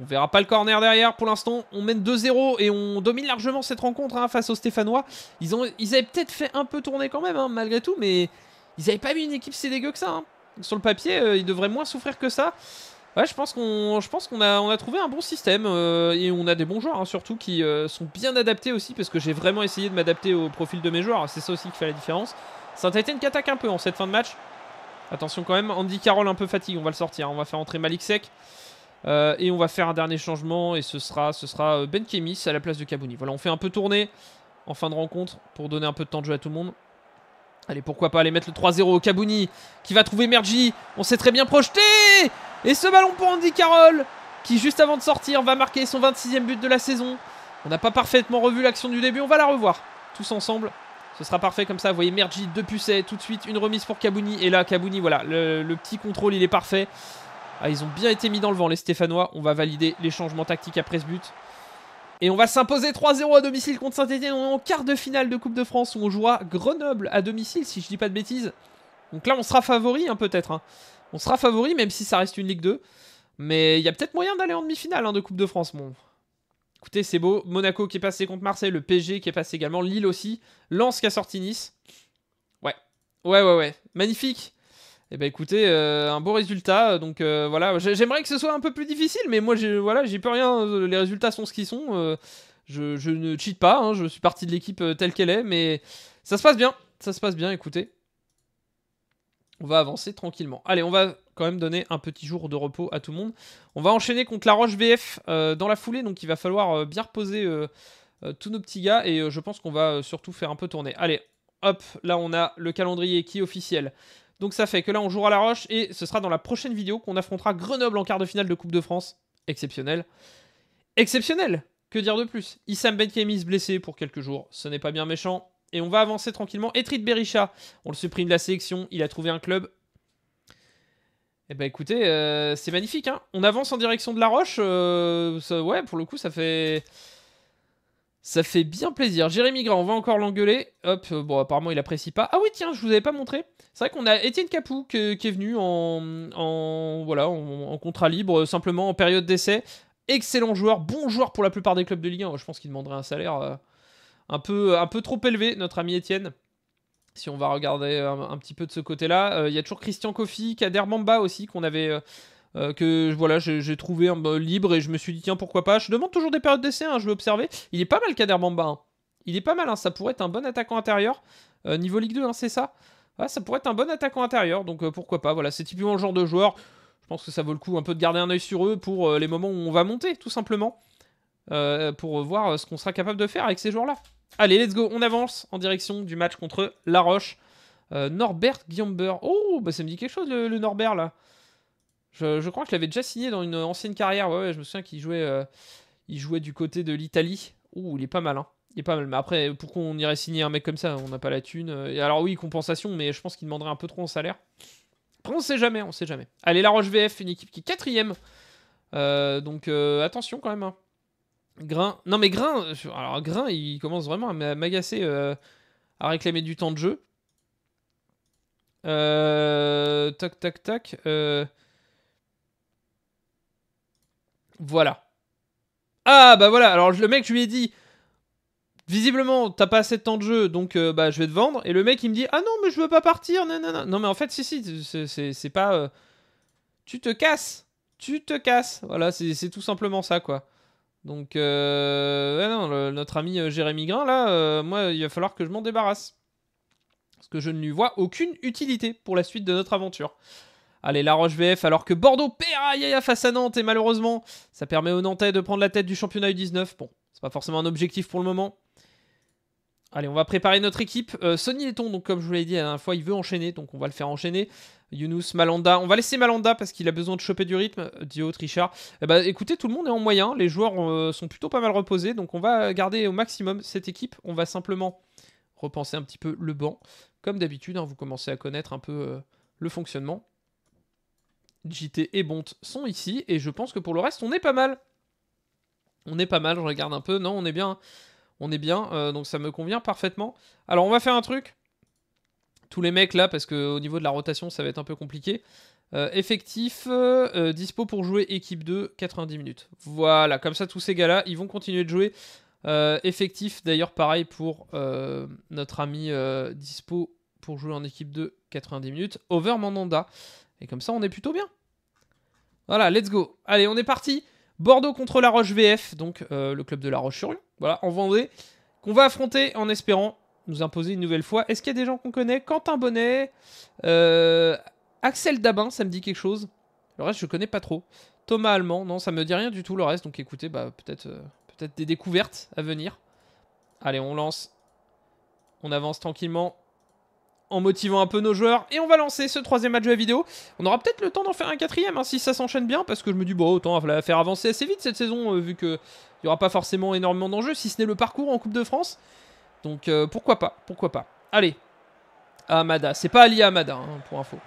On verra pas le corner derrière pour l'instant. On mène 2-0 et on domine largement cette rencontre hein, face aux Stéphanois. Ils, ont, avaient peut-être fait un peu tourner quand même, hein, malgré tout, mais ils n'avaient pas mis une équipe si dégueu que ça. Hein. sur le papier, euh, ils devraient moins souffrir que ça. Ouais, je pense qu'on, je pense qu'on a, on a trouvé un bon système euh, et on a des bons joueurs hein, surtout qui euh, sont bien adaptés aussi parce que j'ai vraiment essayé de m'adapter au profil de mes joueurs. C'est ça aussi qui fait la différence. saint été une attaque un peu en cette fin de match. Attention quand même, Andy Carroll un peu fatigué, on va le sortir. Hein. On va faire entrer Malik Sek et on va faire un dernier changement et ce sera, ce sera Ben Kemis à la place de Kabouni. Voilà, on fait un peu tourner en fin de rencontre pour donner un peu de temps de jeu à tout le monde. Allez, pourquoi pas aller mettre le 3-0 au Kabouni qui va trouver Mergi. On s'est très bien projeté. Et ce ballon pour Andy Carroll qui, juste avant de sortir, va marquer son 26e but de la saison. On n'a pas parfaitement revu l'action du début. On va la revoir tous ensemble. Ce sera parfait comme ça. Vous voyez Mergi, deux pucets, tout de suite une remise pour Kabouni. Et là, Kabouni, voilà, le, petit contrôle, il est parfait. Ah, ils ont bien été mis dans le vent, les Stéphanois. On va valider les changements tactiques après ce but. Et on va s'imposer 3-0 à domicile contre saint étienne On est en quart de finale de Coupe de France où on jouera Grenoble à domicile, si je dis pas de bêtises. Donc là, on sera favori, hein, peut-être. Hein. On sera favori, même si ça reste une Ligue 2. Mais il y a peut-être moyen d'aller en demi-finale hein, de Coupe de France. Bon. Écoutez, c'est beau. Monaco qui est passé contre Marseille, le PG qui est passé également, Lille aussi, Lens qui a sorti Nice. Ouais, ouais, ouais, ouais. Magnifique. Eh ben écoutez, euh, un beau résultat. Euh, donc euh, voilà, j'aimerais que ce soit un peu plus difficile, mais moi voilà, j'y peux rien. Les résultats sont ce qu'ils sont. je, ne cheat pas. Hein, je suis parti de l'équipe telle qu'elle est, mais ça se passe bien. Ça se passe bien. Écoutez, on va avancer tranquillement. Allez, on va quand même donner un petit jour de repos à tout le monde. On va enchaîner contre la Roche VF dans la foulée, donc il va falloir bien reposer tous nos petits gars et je pense qu'on va surtout faire un peu tourner. Allez, hop, là on a le calendrier qui est officiel. Donc ça fait que là, on jouera la roche et ce sera dans la prochaine vidéo qu'on affrontera Grenoble en quart de finale de Coupe de France. Exceptionnel. Exceptionnel Que dire de plus Issam Benkemis blessé pour quelques jours. Ce n'est pas bien méchant. Et on va avancer tranquillement. Etrit Berisha, on le supprime de la sélection. Il a trouvé un club. Eh ben écoutez, euh, c'est magnifique. Hein. on avance en direction de la roche. Euh, ouais, pour le coup, ça fait... Ça fait bien plaisir. Jérémy Grand, on va encore l'engueuler. Hop, euh, bon, apparemment, il apprécie pas. Ah oui, tiens, je vous avais pas montré. C'est vrai qu'on a Étienne Capou qui, est venu en, en voilà, en, contrat libre, euh, simplement en période d'essai. Excellent joueur, bon joueur pour la plupart des clubs de Ligue 1. Je pense qu'il demanderait un salaire euh, un, peu, un peu trop élevé, notre ami Étienne. Si on va regarder un, petit peu de ce côté-là, il y a toujours Christian Koffi, Kader Bamba aussi, qu'on avait, euh, que voilà, j'ai trouvé un, bah, libre et je me suis dit tiens pourquoi pas. Je demande toujours des périodes d'essai, hein, je vais observer. Il est pas mal Kader Bamba. Hein. Il est pas mal, hein. ça pourrait être un bon attaquant intérieur. Euh, niveau Ligue 2, c'est ça. Ah, ça pourrait être un bon attaquant intérieur, donc euh, pourquoi pas. Voilà, c'est typiquement le genre de joueur. Je pense que ça vaut le coup un peu de garder un oeil sur eux pour les moments où on va monter, tout simplement. pour voir ce qu'on sera capable de faire avec ces joueurs-là. Allez, let's go, on avance en direction du match contre La Roche. Norbert Giamber Oh, bah ça me dit quelque chose le Norbert là. Je, crois que je l'avais déjà signé dans une ancienne carrière. Ouais, ouais je me souviens qu'il jouait, euh, il jouait du côté de l'Italie. Ouh, il est pas mal, hein. Il est pas mal. Mais après, pourquoi on irait signer un mec comme ça On n'a pas la thune. Euh, et alors oui, compensation, mais je pense qu'il demanderait un peu trop en salaire. Après, on sait jamais, on sait jamais. Allez, La Roche VF, une équipe qui est quatrième. Euh, donc attention quand même. Hein. Grain. Non mais Grain, alors Grain, il commence vraiment à m'agacer, à réclamer du temps de jeu. tac, tac, tac. Voilà. Ah bah voilà, alors le mec, je lui ai dit, visiblement, t'as pas assez de temps de jeu, donc euh, bah je vais te vendre. Et le mec, il me dit, ah non, mais je veux pas partir, non Non, mais en fait, si, si, c'est pas. Euh, tu te casses, tu te casses. Voilà, c'est tout simplement ça, quoi. Donc, euh... notre ami euh, Jérémy Grain, là, moi, il va falloir que je m'en débarrasse. Parce que je ne lui vois aucune utilité pour la suite de notre aventure. Allez, La Roche VF, alors que Bordeaux perd Yaya face à Nantes, et malheureusement, ça permet aux Nantais de prendre la tête du championnat U19. Bon, c'est pas forcément un objectif pour le moment. Allez, on va préparer notre équipe. Euh, Sonny ton, donc comme je vous l'ai dit la dernière fois, il veut enchaîner, donc on va le faire enchaîner. Younous, Malanda, on va laisser Malanda parce qu'il a besoin de choper du rythme, Dio, Trichard, Eh ben, écoutez, tout le monde est en moyen, les joueurs euh, sont plutôt pas mal reposés, donc on va garder au maximum cette équipe. On va simplement repenser un petit peu le banc. Comme d'habitude, hein, vous commencez à connaître un peu euh, le fonctionnement. JT et Bont sont ici, et je pense que pour le reste, on est pas mal. On est pas mal, je regarde un peu. Non, on est bien. On est bien, euh, donc ça me convient parfaitement. Alors, on va faire un truc. Tous les mecs là, parce qu'au niveau de la rotation, ça va être un peu compliqué. Euh, effectif, euh, dispo pour jouer équipe 2, 90 minutes. Voilà, comme ça, tous ces gars-là, ils vont continuer de jouer. effectif, d'ailleurs, pareil pour notre ami dispo pour jouer en équipe 2, 90 minutes. Over Mandanda. Et comme ça, on est plutôt bien. Voilà, let's go. Allez, on est parti. Bordeaux contre La Roche VF, donc euh, le club de La Roche-sur-Yon, voilà, en Vendée, qu'on va affronter en espérant nous imposer une nouvelle fois. Est-ce qu'il y a des gens qu'on connaît Quentin Bonnet, euh, Axel Dabin, ça me dit quelque chose. Le reste, je connais pas trop. Thomas Allemand, non, ça me dit rien du tout le reste. Donc écoutez, bah, peut-être euh, peut-être des découvertes à venir. Allez, on lance. On avance tranquillement en motivant un peu nos joueurs. Et on va lancer ce troisième match de la vidéo. On aura peut-être le temps d'en faire un quatrième hein, si ça s'enchaîne bien, parce que je me dis, bon, autant la faire avancer assez vite cette saison, euh, vu qu'il n'y aura pas forcément énormément d'enjeux, si ce n'est le parcours en Coupe de France. Donc euh, pourquoi pas, pourquoi pas. Allez, Amada, c'est pas Ali Amada, hein, pour info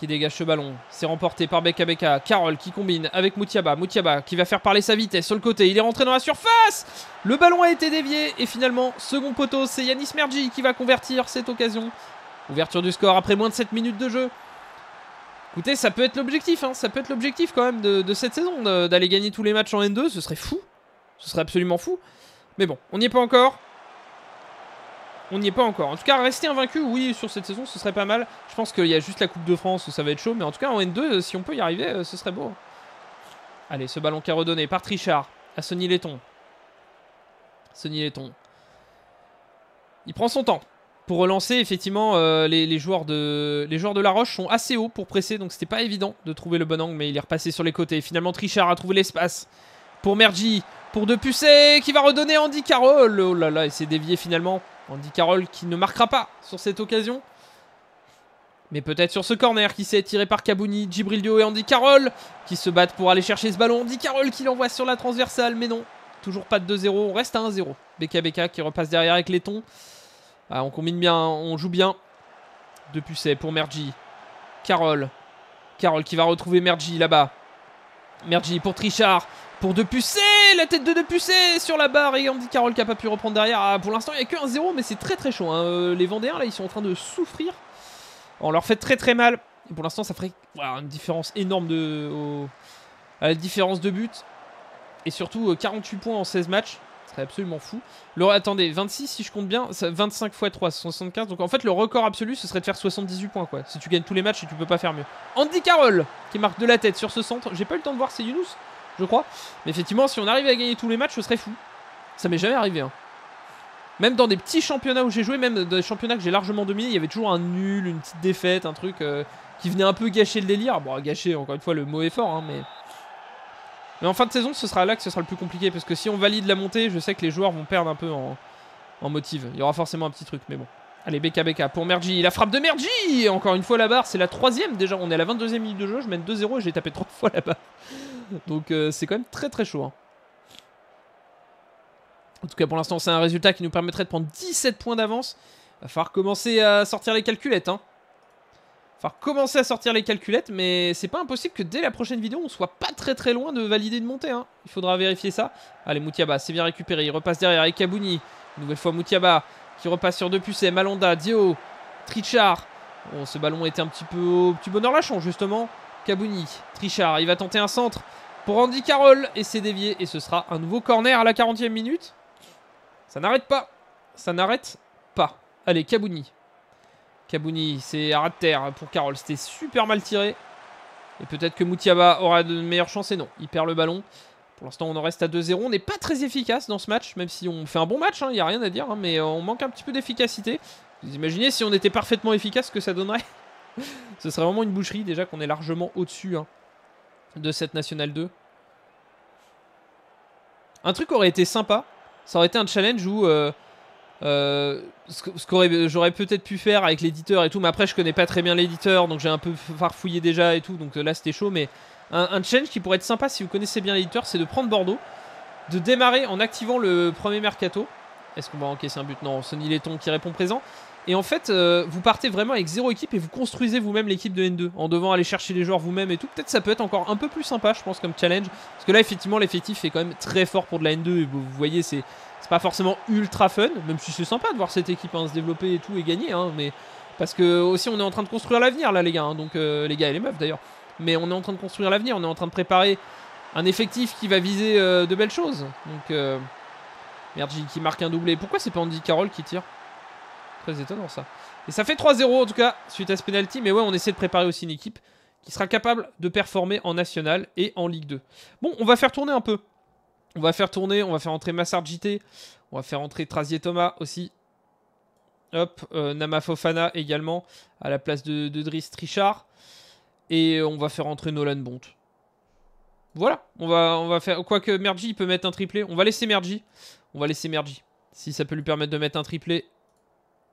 qui dégage ce ballon. C'est remporté par Beka Carole qui combine avec Moutiaba. Moutiaba qui va faire parler sa vitesse sur le côté. Il est rentré dans la surface. Le ballon a été dévié. Et finalement, second poteau, c'est Yanis Mergi qui va convertir cette occasion. Ouverture du score après moins de 7 minutes de jeu. Écoutez, ça peut être l'objectif. Hein. Ça peut être l'objectif quand même de cette saison d'aller gagner tous les matchs en N2. Ce serait fou. Ce serait absolument fou. Mais bon, on n'y est pas encore on n'y est pas encore. En tout cas, rester invaincu, oui, sur cette saison, ce serait pas mal. Je pense qu'il y a juste la Coupe de France où ça va être chaud, mais en tout cas, en N2, euh, si on peut y arriver, euh, ce serait beau. Allez, ce ballon qui est redonné par Trichard à Sonny Letton. Sonny Letton. Il prend son temps pour relancer. Effectivement, euh, les, joueurs de, les joueurs de La Roche sont assez hauts pour presser, donc c'était pas évident de trouver le bon angle, mais il est repassé sur les côtés. Finalement, Trichard a trouvé l'espace pour Mergy. pour De qui va redonner Andy Carroll. Oh là là, il s'est dévié finalement. Andy Carroll qui ne marquera pas sur cette occasion. Mais peut-être sur ce corner qui s'est tiré par Kabouni, Djibril et Andy Carroll qui se battent pour aller chercher ce ballon. Andy Carroll qui l'envoie sur la transversale, mais non. Toujours pas de 2-0, on reste à 1-0. BKBK qui repasse derrière avec les tons. Ah, on combine bien, on joue bien. De pour Mergi. Carole, Carole qui va retrouver Mergi là-bas. Mergi pour Trichard. Pour De Pucet la tête de Depucé sur la barre et Andy Carroll qui a pas pu reprendre derrière. Ah, pour l'instant, il n'y a que 1-0, mais c'est très très chaud. Hein. Euh, les Vendéens, là, ils sont en train de souffrir. On leur fait très très mal. Et pour l'instant, ça ferait une différence énorme de, la différence de but. Et surtout, 48 euh, points en 16 matchs. Ce serait absolument fou. Le, attendez, 26, si je compte bien, 25 x 3, 75. Donc en fait, le record absolu, ce serait de faire 78 points. quoi. Si tu gagnes tous les matchs, et tu peux pas faire mieux. Andy Carroll qui marque de la tête sur ce centre. J'ai pas eu le temps de voir, c'est Younous je crois. Mais effectivement, si on arrivait à gagner tous les matchs, ce serait fou. Ça m'est jamais arrivé. Hein. Même dans des petits championnats où j'ai joué, même dans des championnats que j'ai largement dominés, il y avait toujours un nul, une petite défaite, un truc euh, qui venait un peu gâcher le délire. Bon, gâcher, encore une fois, le mot est fort, hein, mais... Mais en fin de saison, ce sera là que ce sera le plus compliqué, parce que si on valide la montée, je sais que les joueurs vont perdre un peu en, motive. Il y aura forcément un petit truc, mais bon. Allez, BK, BK pour Mergy. La frappe de Mergy Encore une fois la barre, c'est la troisième déjà. On est à la 22e minute de jeu, je mène 2-0 et j'ai tapé trois fois la barre. Donc euh, c'est quand même très très chaud. Hein. En tout cas, pour l'instant, c'est un résultat qui nous permettrait de prendre 17 points d'avance. Va falloir commencer à sortir les calculettes. Hein. Va falloir commencer à sortir les calculettes, mais c'est pas impossible que dès la prochaine vidéo, on soit pas très très loin de valider une montée. Hein. Il faudra vérifier ça. Allez, Moutiaba, c'est bien récupéré. Il repasse derrière avec Une nouvelle fois, Moutiaba qui repasse sur deux puces. Malonda, Dio, Trichard. Bon, ce ballon était un petit peu au petit bonheur lâchant, justement. Kabuni, Trichard, il va tenter un centre pour Andy Carroll et c'est dévié et ce sera un nouveau corner à la 40e minute. Ça n'arrête pas. Ça n'arrête pas. Allez, Kabouni. Kabouni, c'est à de terre pour Carroll. C'était super mal tiré. Et peut-être que Moutiaba aura de meilleures chances et non. Il perd le ballon. Pour l'instant, on en reste à 2-0. On n'est pas très efficace dans ce match, même si on fait un bon match, il hein, n'y a rien à dire, hein, mais euh, on manque un petit peu d'efficacité. Vous imaginez si on était parfaitement efficace, ce que ça donnerait ce serait vraiment une boucherie déjà qu'on est largement au-dessus hein, de cette Nationale 2. Un truc aurait été sympa, ça aurait été un challenge où euh, euh, ce, que j'aurais peut-être pu faire avec l'éditeur et tout, mais après je connais pas très bien l'éditeur, donc j'ai un peu farfouillé déjà et tout, donc euh, là c'était chaud, mais un, challenge qui pourrait être sympa si vous connaissez bien l'éditeur, c'est de prendre Bordeaux, de démarrer en activant le premier mercato. Est-ce qu'on va encaisser un but Non, Sonny Letton qui répond présent. Et en fait, euh, vous partez vraiment avec zéro équipe et vous construisez vous-même l'équipe de N2 en devant aller chercher les joueurs vous-même et tout. Peut-être ça peut être encore un peu plus sympa, je pense, comme challenge. Parce que là, effectivement, l'effectif est quand même très fort pour de la N2. Et vous voyez, c'est pas forcément ultra fun, même si c'est sympa de voir cette équipe hein, se développer et tout et gagner. Hein, mais parce que aussi, on est en train de construire l'avenir là, les gars. Hein, donc euh, les gars et les meufs d'ailleurs. Mais on est en train de construire l'avenir. On est en train de préparer un effectif qui va viser euh, de belles choses. Donc merde, qui marque un doublé. Pourquoi c'est pas Andy Carroll qui tire Très étonnant ça. Et ça fait 3-0 en tout cas suite à ce penalty. Mais ouais, on essaie de préparer aussi une équipe qui sera capable de performer en national et en Ligue 2. Bon, on va faire tourner un peu. On va faire tourner, on va faire entrer Massard JT, on va faire entrer Trazier Thomas aussi. Hop, euh, Nama Fofana également à la place de, de Trichard. Et on va faire entrer Nolan Bont. Voilà, on va, on va faire. Quoique Mergy il peut mettre un triplé. On va laisser Mergy. On va laisser Mergy. Si ça peut lui permettre de mettre un triplé,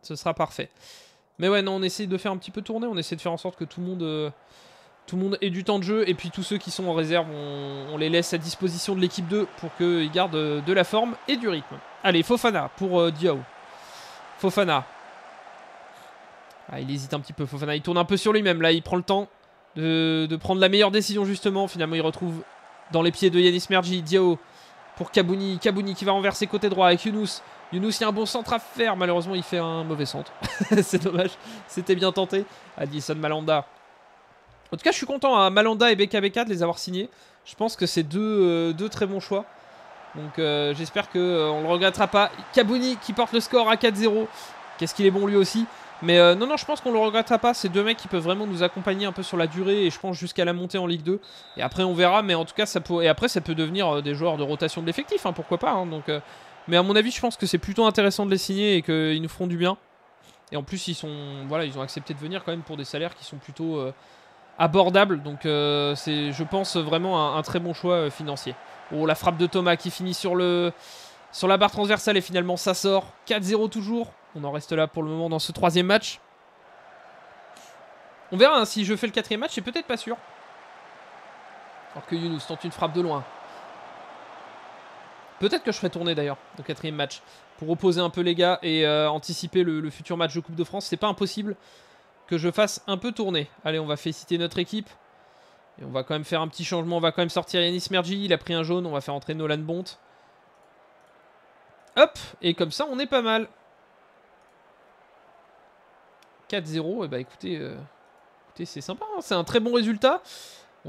ce sera parfait. Mais ouais, non, on essaie de faire un petit peu tourner, on essaie de faire en sorte que tout le monde, euh, tout le monde ait du temps de jeu, et puis tous ceux qui sont en réserve, on, les laisse à disposition de l'équipe 2 pour qu'ils gardent euh, de la forme et du rythme. Allez, Fofana pour Diaw. Euh, Diao. Fofana. Ah, il hésite un petit peu, Fofana. Il tourne un peu sur lui-même, là, il prend le temps de, prendre la meilleure décision, justement. Finalement, il retrouve dans les pieds de Yanis Mergi, Diao pour Kabouni. Kabouni qui va renverser côté droit avec Yunus. Younous, il y a un bon centre à faire. Malheureusement, il fait un mauvais centre. c'est dommage. C'était bien tenté. Addison Malanda. En tout cas, je suis content. à hein. Malanda et BKBK de les avoir signés. Je pense que c'est deux, euh, deux très bons choix. Donc euh, j'espère qu'on euh, ne le regrettera pas. Kabouni qui porte le score à 4-0. Qu'est-ce qu'il est bon lui aussi. Mais non, non, je pense qu'on ne le regrettera pas. C'est deux mecs qui peuvent vraiment nous accompagner un peu sur la durée et je pense jusqu'à la montée en Ligue 2. Et après, on verra. Mais en tout cas, ça peut... et après, ça peut devenir des joueurs de rotation de l'effectif. Hein. pourquoi pas. Hein. donc mais à mon avis, je pense que c'est plutôt intéressant de les signer et qu'ils nous feront du bien. Et en plus, ils sont, voilà, ils ont accepté de venir quand même pour des salaires qui sont plutôt euh, abordables. Donc, euh, c'est, je pense, vraiment un, très bon choix euh, financier. Oh, la frappe de Thomas qui finit sur, le, sur la barre transversale et finalement ça sort. 4-0 toujours. On en reste là pour le moment dans ce troisième match. On verra hein, si je fais le quatrième match, c'est peut-être pas sûr. Alors que Younous tente une frappe de loin. Peut-être que je ferai tourner d'ailleurs le quatrième match pour opposer un peu les gars et euh, anticiper le, futur match de Coupe de France. C'est pas impossible que je fasse un peu tourner. Allez, on va féliciter notre équipe. Et on va quand même faire un petit changement. On va quand même sortir Yanis Mergi. Il a pris un jaune. On va faire entrer Nolan Bont. Hop Et comme ça, on est pas mal. 4-0. Et bah écoutez, c'est sympa. Hein. c'est un très bon résultat.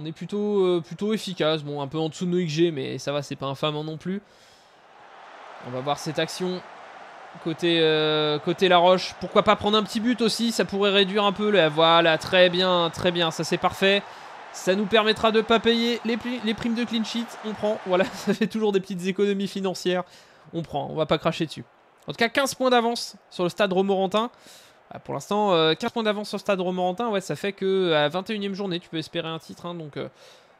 On est plutôt, euh, plutôt efficace. Bon, un peu en dessous de nos XG, mais ça va, c'est pas infamant hein, non plus. On va voir cette action côté, euh, côté La Roche. Pourquoi pas prendre un petit but aussi Ça pourrait réduire un peu. Là, voilà, très bien, très bien. Ça, c'est parfait. Ça nous permettra de ne pas payer les, les, primes de clean sheet. On prend. Voilà, ça fait toujours des petites économies financières. On prend. On va pas cracher dessus. En tout cas, 15 points d'avance sur le stade Romorantin. Ah, pour l'instant, 15 euh, points d'avance sur Stade Romorantin, ouais, ça fait que euh, à 21 e journée, tu peux espérer un titre. Hein, donc euh,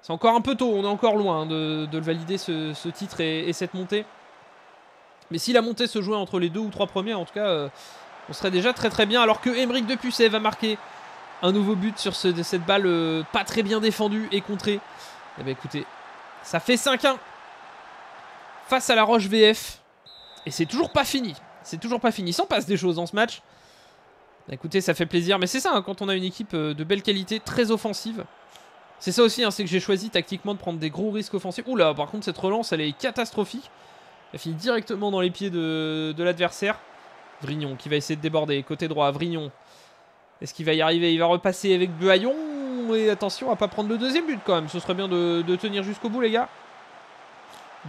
c'est encore un peu tôt, on est encore loin hein, de, le valider ce, titre et, cette montée. Mais si la montée se jouait entre les deux ou trois premiers, en tout cas, on serait déjà très très bien. Alors que Emeric Depucet va marquer un nouveau but sur cette balle pas très bien défendue et contrée. Eh bien écoutez, ça fait 5-1 face à la Roche VF. Et c'est toujours pas fini. C'est toujours pas fini. Ça s'en passe des choses dans ce match. Écoutez, ça fait plaisir. Mais c'est ça, hein, quand on a une équipe euh, de belle qualité, très offensive. C'est ça aussi, hein, c'est que j'ai choisi tactiquement de prendre des gros risques offensifs. Oula, par contre, cette relance, elle est catastrophique. Elle finit directement dans les pieds de, l'adversaire. Vrignon qui va essayer de déborder. Côté droit, Vrignon. Est-ce qu'il va y arriver Il va repasser avec Buaillon. Et attention à pas prendre le deuxième but quand même. Ce serait bien de tenir jusqu'au bout, les gars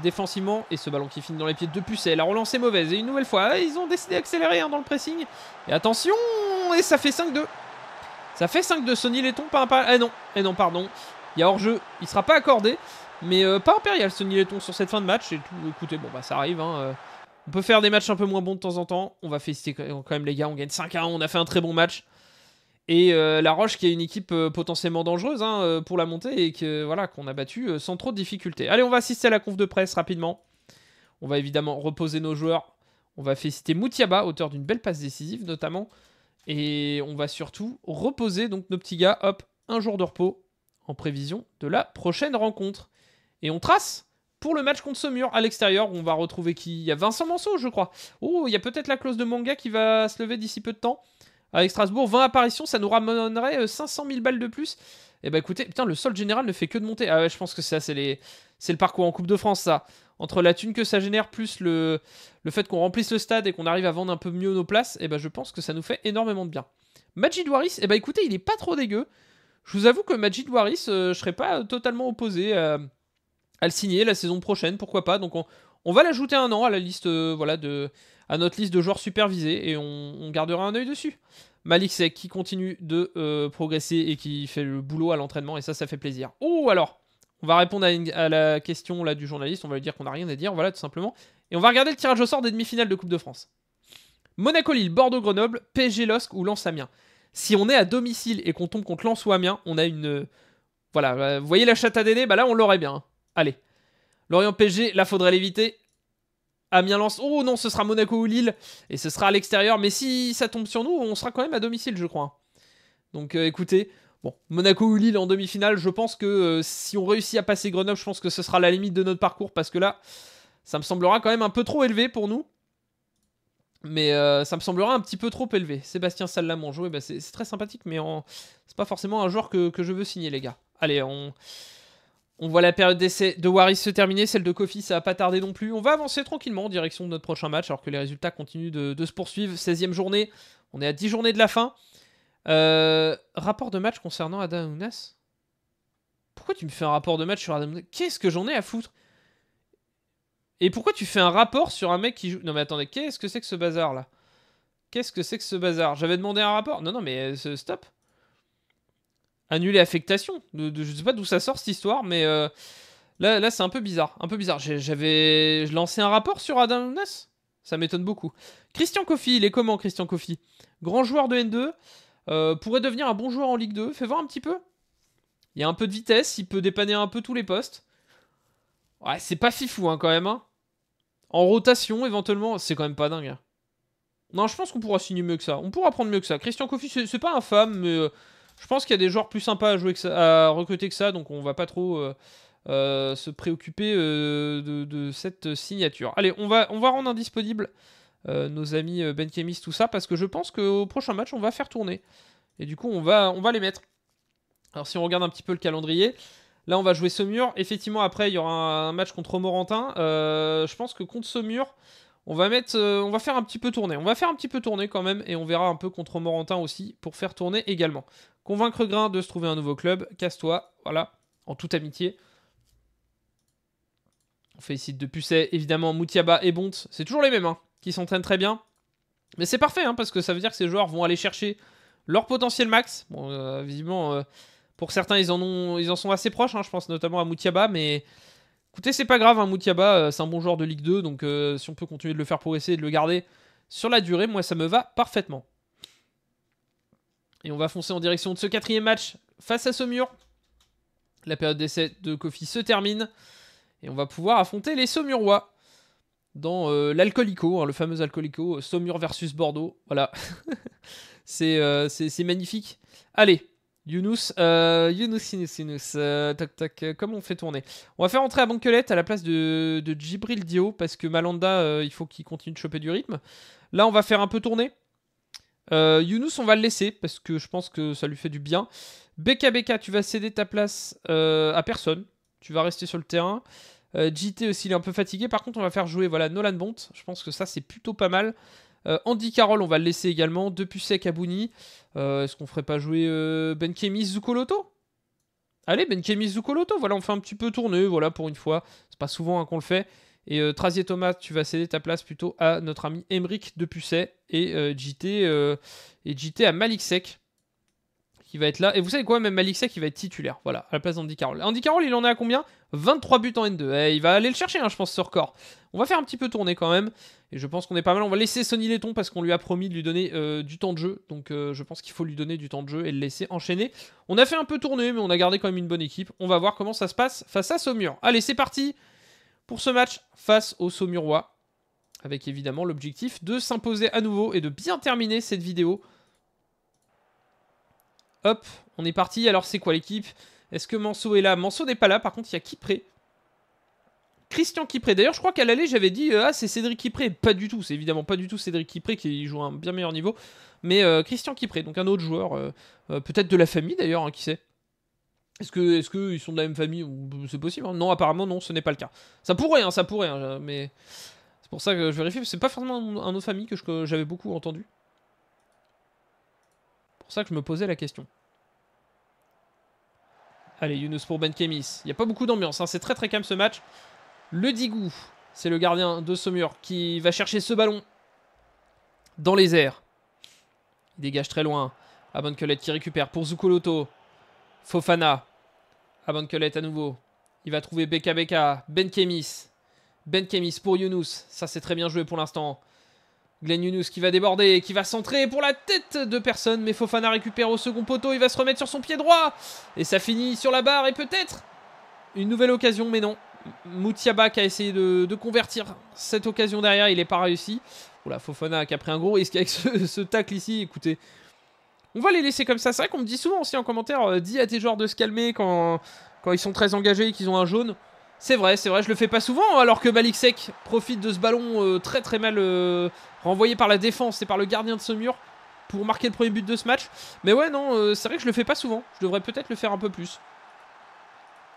défensivement. Et ce ballon qui finit dans les pieds de Pucet. La relance est mauvaise. Et une nouvelle fois, ils ont décidé d'accélérer hein, dans le pressing. Et attention Et ça fait 5-2. Ça fait 5-2. Sony Letton, pas un pas. Eh non, et eh non, pardon. Il y a hors-jeu. Il sera pas accordé. Mais euh, pas impérial, Sony Letton, sur cette fin de match. Et tout, écoutez, bon, bah ça arrive. Hein, euh. On peut faire des matchs un peu moins bons de temps en temps. On va féliciter quand même les gars. On gagne 5 1. On a fait un très bon match. Et euh, La Roche qui est une équipe euh, potentiellement dangereuse hein, euh, pour la montée et que voilà qu'on a battu sans trop de difficultés. Allez, on va assister à la conf de presse rapidement. On va évidemment reposer nos joueurs. On va féliciter Moutiaba, auteur d'une belle passe décisive notamment. Et on va surtout reposer donc nos petits gars. Hop, un jour de repos en prévision de la prochaine rencontre. Et on trace pour le match contre Saumur à l'extérieur. On va retrouver qui Il y a Vincent Manceau, je crois. Oh, il y a peut-être la clause de manga qui va se lever d'ici peu de temps. Avec Strasbourg, 20 apparitions, ça nous ramènerait 500 euh, 000 balles de plus. Et eh bah ben, écoutez, putain, le sol général ne fait que de monter. Ah ouais, je pense que ça, c'est les... le parcours en Coupe de France, ça. Entre la thune que ça génère, plus le, le fait qu'on remplisse le stade et qu'on arrive à vendre un peu mieux nos places, et eh bah ben, je pense que ça nous fait énormément de bien. Majid Waris, et eh bah ben, écoutez, il est pas trop dégueu. Je vous avoue que Majid Waris, euh, je serais pas totalement opposé à, à le signer la saison prochaine, pourquoi pas. Donc on, on va l'ajouter un an à la liste, euh, voilà, de, à notre liste de joueurs supervisés et on, gardera un œil dessus. Malik Sek qui continue de euh, progresser et qui fait le boulot à l'entraînement et ça, ça fait plaisir. Oh alors, on va répondre à, la question là du journaliste. On va lui dire qu'on n'a rien à dire, voilà tout simplement. Et on va regarder le tirage au sort des demi-finales de Coupe de France. Monaco-Lille, Bordeaux-Grenoble, PSG-Losc ou Lens-Amiens. Si on est à domicile et qu'on tombe contre Lens ou Amiens, on a une, euh, voilà, vous voyez la chatte à bah là on l'aurait bien. Hein. Allez, Lorient PG, là faudrait l'éviter. amiens lance. oh non, ce sera Monaco ou Lille, et ce sera à l'extérieur, mais si ça tombe sur nous, on sera quand même à domicile, je crois. Donc euh, écoutez, bon, Monaco ou Lille en demi-finale, je pense que euh, si on réussit à passer Grenoble, je pense que ce sera la limite de notre parcours, parce que là, ça me semblera quand même un peu trop élevé pour nous. Mais euh, ça me semblera un petit peu trop élevé. Sébastien Salamon, joue bah, c'est très sympathique, mais en... c'est pas forcément un joueur que je veux signer, les gars. Allez, on... On voit la période d'essai de Waris se terminer, celle de Kofi, ça va pas tarder non plus. On va avancer tranquillement en direction de notre prochain match, alors que les résultats continuent de, se poursuivre. 16e journée, on est à 10 journées de la fin. Euh, rapport de match concernant Adam Ounas Pourquoi tu me fais un rapport de match sur Adam Ounas Qu'est-ce que j'en ai à foutre Et pourquoi tu fais un rapport sur un mec qui joue Non mais attendez, qu'est-ce que c'est que ce bazar là Qu'est-ce que c'est que ce bazar J'avais demandé un rapport Non non mais euh, stop annuler affectation. Je ne je sais pas d'où ça sort cette histoire, mais euh, là, là c'est un peu bizarre. Un peu bizarre. J'avais lancé un rapport sur Adam Ça m'étonne beaucoup. Christian Coffey, il est comment Christian Coffey Grand joueur de N2, euh, pourrait devenir un bon joueur en Ligue 2. Fais voir un petit peu. Il y a un peu de vitesse, il peut dépanner un peu tous les postes. Ouais, c'est pas fifou hein, quand même. Hein. En rotation, éventuellement, c'est quand même pas dingue. Hein. Non, je pense qu'on pourra signer mieux que ça. On pourra prendre mieux que ça. Christian Coffey, c'est pas infâme, mais. Euh, je pense qu'il y a des joueurs plus sympas à, jouer recruter que ça, donc on va pas trop euh, euh, se préoccuper euh, de, cette signature. Allez, on va, on va rendre indisponible nos amis Ben tout ça, parce que je pense qu'au prochain match, on va faire tourner. Et du coup, on va, on va les mettre. Alors si on regarde un petit peu le calendrier, là on va jouer Saumur. Effectivement, après il y aura un, match contre Morantin. je pense que contre Saumur, on va mettre, on va faire un petit peu tourner. On va faire un petit peu tourner quand même et on verra un peu contre Morantin aussi pour faire tourner également. Convaincre Grain de se trouver un nouveau club, casse-toi, voilà, en toute amitié. On ici de Pucet, évidemment, Moutiaba et Bonte, c'est toujours les mêmes, hein, qui s'entraînent très bien. Mais c'est parfait, hein, parce que ça veut dire que ces joueurs vont aller chercher leur potentiel max. Bon, euh, visiblement, euh, pour certains, ils en, ont, ils en sont assez proches, hein, je pense notamment à Moutiaba, mais écoutez, c'est pas grave, hein, Moutiaba, euh, c'est un bon joueur de Ligue 2, donc si on peut continuer de le faire progresser et de le garder sur la durée, moi ça me va parfaitement. Et on va foncer en direction de ce quatrième match face à Saumur. La période d'essai de Kofi se termine. Et on va pouvoir affronter les Saumurois dans euh, l'Alcoolico, hein, le fameux Alcoolico, Saumur versus Bordeaux. Voilà. Euh, c'est magnifique. Allez, Yunus. Yunus, euh, Younous, Younous, comment on fait tourner On va faire entrer à Banquelette à la place de, de Djibril Dio parce que Malanda, il faut qu'il continue de choper du rythme. Là, on va faire un peu tourner. Euh, Younous, on va le laisser parce que je pense que ça lui fait du bien. BKBK, tu vas céder ta place euh, à personne. Tu vas rester sur le terrain. Euh, JT aussi, il est un peu fatigué. Par contre, on va faire jouer voilà, Nolan Bont. Je pense que ça, c'est plutôt pas mal. Andy Carroll, on va le laisser également. à Abouni. Est-ce qu'on ferait pas jouer Benkemi, Zukoloto Allez, Benkemi, Zukoloto. Voilà, on fait un petit peu tourner voilà, pour une fois. C'est pas souvent hein, qu'on le fait. Et euh, Trazier Thomas, tu vas céder ta place plutôt à notre ami Emeric Depucet et, euh, JT, euh, et JT à Malik Sek qui va être là. Et vous savez quoi, même Malik Sek, il va être titulaire, voilà, à la place d'Andy Carroll. Andy Carroll, il en est à combien 23 buts en N2. Eh, il va aller le chercher, hein, je pense, ce record. On va faire un petit peu tourner quand même. Et je pense qu'on est pas mal. On va laisser Sonny Letton parce qu'on lui a promis de lui donner du temps de jeu. Donc je pense qu'il faut lui donner du temps de jeu et le laisser enchaîner. On a fait un peu tourner, mais on a gardé quand même une bonne équipe. On va voir comment ça se passe face à Saumur. Allez, c'est parti pour ce match face au Saumurois, avec évidemment l'objectif de s'imposer à nouveau et de bien terminer cette vidéo. Hop, on est parti. Alors c'est quoi l'équipe Est-ce que Manso est là Manso n'est pas là, par contre il y a Kipré. Christian Kipré. D'ailleurs, je crois qu'à l'aller, j'avais dit euh, Ah, c'est Cédric Kipré. Pas du tout, c'est évidemment pas du tout Cédric Kipré qui joue à un bien meilleur niveau, mais euh, Christian Kipré, donc un autre joueur, euh, peut-être de la famille d'ailleurs, hein, qui sait. Est-ce que, est-ce que ils sont de la même famille C'est possible. Hein non, apparemment non, ce n'est pas le cas. Ça pourrait, hein, ça pourrait, hein, mais c'est pour ça que je vérifie. C'est pas forcément un, autre famille que j'avais beaucoup entendu. Pour ça que je me posais la question. Allez, Yunus pour Ben Kemis. Il n'y a pas beaucoup d'ambiance, c'est très très calme ce match. Le Digou, c'est le gardien de Saumur qui va chercher ce ballon dans les airs. Il dégage très loin. Abonne Colette qui récupère pour Zukoloto. Fofana collette à nouveau. Il va trouver Beka Beka. Ben Kemis. Ben Kemis pour Younous. Ça, c'est très bien joué pour l'instant. Glenn Younous qui va déborder et qui va centrer pour la tête de personne. Mais Fofana récupère au second poteau. Il va se remettre sur son pied droit. Et ça finit sur la barre. Et peut-être une nouvelle occasion, mais non. Mutiabak a essayé de, convertir cette occasion derrière. Il n'est pas réussi. Oula, Fofana qui a pris un gros risque avec ce, ce tacle ici. Écoutez, on va les laisser comme ça. C'est vrai qu'on me dit souvent aussi en commentaire, euh, dis à tes joueurs de se calmer quand, quand ils sont très engagés et qu'ils ont un jaune. C'est vrai, c'est vrai, je le fais pas souvent, hein, alors que Malik Sek profite de ce ballon euh, très très mal euh, renvoyé par la défense et par le gardien de ce mur pour marquer le premier but de ce match. Mais ouais, non, c'est vrai que je le fais pas souvent. Je devrais peut-être le faire un peu plus.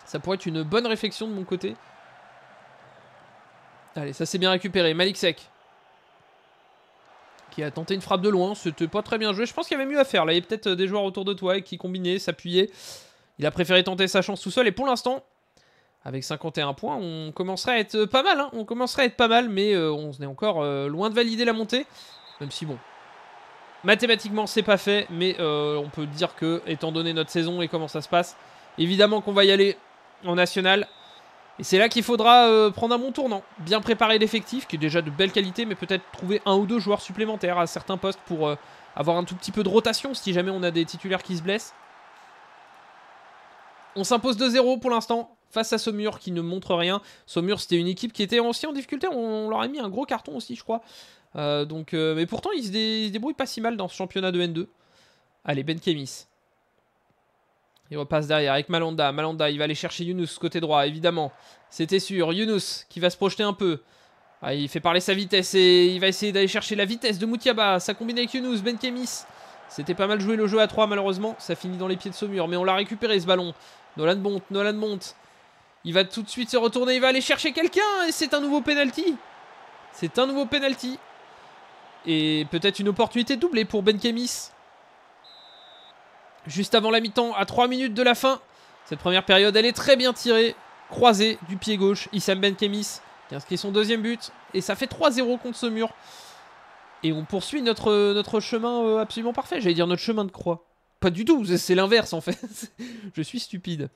Ça pourrait être une bonne réflexion de mon côté. Allez, ça c'est bien récupéré. Malik Sek qui a tenté une frappe de loin. C'était pas très bien joué. Je pense qu'il y avait mieux à faire. Là, il y avait peut-être euh, des joueurs autour de toi qui combinaient, s'appuyaient. Il a préféré tenter sa chance tout seul. Et pour l'instant, avec 51 points, on commencerait à être euh, pas mal. Hein. On commencerait à être pas mal, mais on euh, on est encore loin de valider la montée. Même si, bon, mathématiquement, c'est pas fait. Mais on peut dire que, étant donné notre saison et comment ça se passe, évidemment qu'on va y aller en national. Et c'est là qu'il faudra euh, prendre un bon tournant. Bien préparer l'effectif, qui est déjà de belle qualité, mais peut-être trouver un ou deux joueurs supplémentaires à certains postes pour euh, avoir un tout petit peu de rotation si jamais on a des titulaires qui se blessent. On s'impose 2-0 pour l'instant face à Saumur qui ne montre rien. Saumur, c'était une équipe qui était aussi en difficulté. On, leur a mis un gros carton aussi, je crois. Euh, donc, mais pourtant, ils se, débrouille débrouillent pas si mal dans ce championnat de N2. Allez, Ben il repasse derrière avec Malanda. Malanda, il va aller chercher Younous côté droit, évidemment. C'était sûr. Younous qui va se projeter un peu. Ah, il fait parler sa vitesse et il va essayer d'aller chercher la vitesse de Moutiaba. Ça combine avec Younous, Benkemis. C'était pas mal joué le jeu à 3 malheureusement. Ça finit dans les pieds de Saumur. Mais on l'a récupéré ce ballon. Nolan monte, Nolan monte. Il va tout de suite se retourner. Il va aller chercher quelqu'un. Et c'est un nouveau penalty. C'est un nouveau penalty. Et peut-être une opportunité doublée pour Benkemis juste avant la mi-temps, à 3 minutes de la fin. Cette première période, elle est très bien tirée. Croisée du pied gauche, Issam Benkemis qui inscrit son deuxième but. Et ça fait 3-0 contre ce mur. Et on poursuit notre, notre chemin euh, absolument parfait. J'allais dire notre chemin de croix. Pas du tout, c'est l'inverse en fait. Je suis stupide.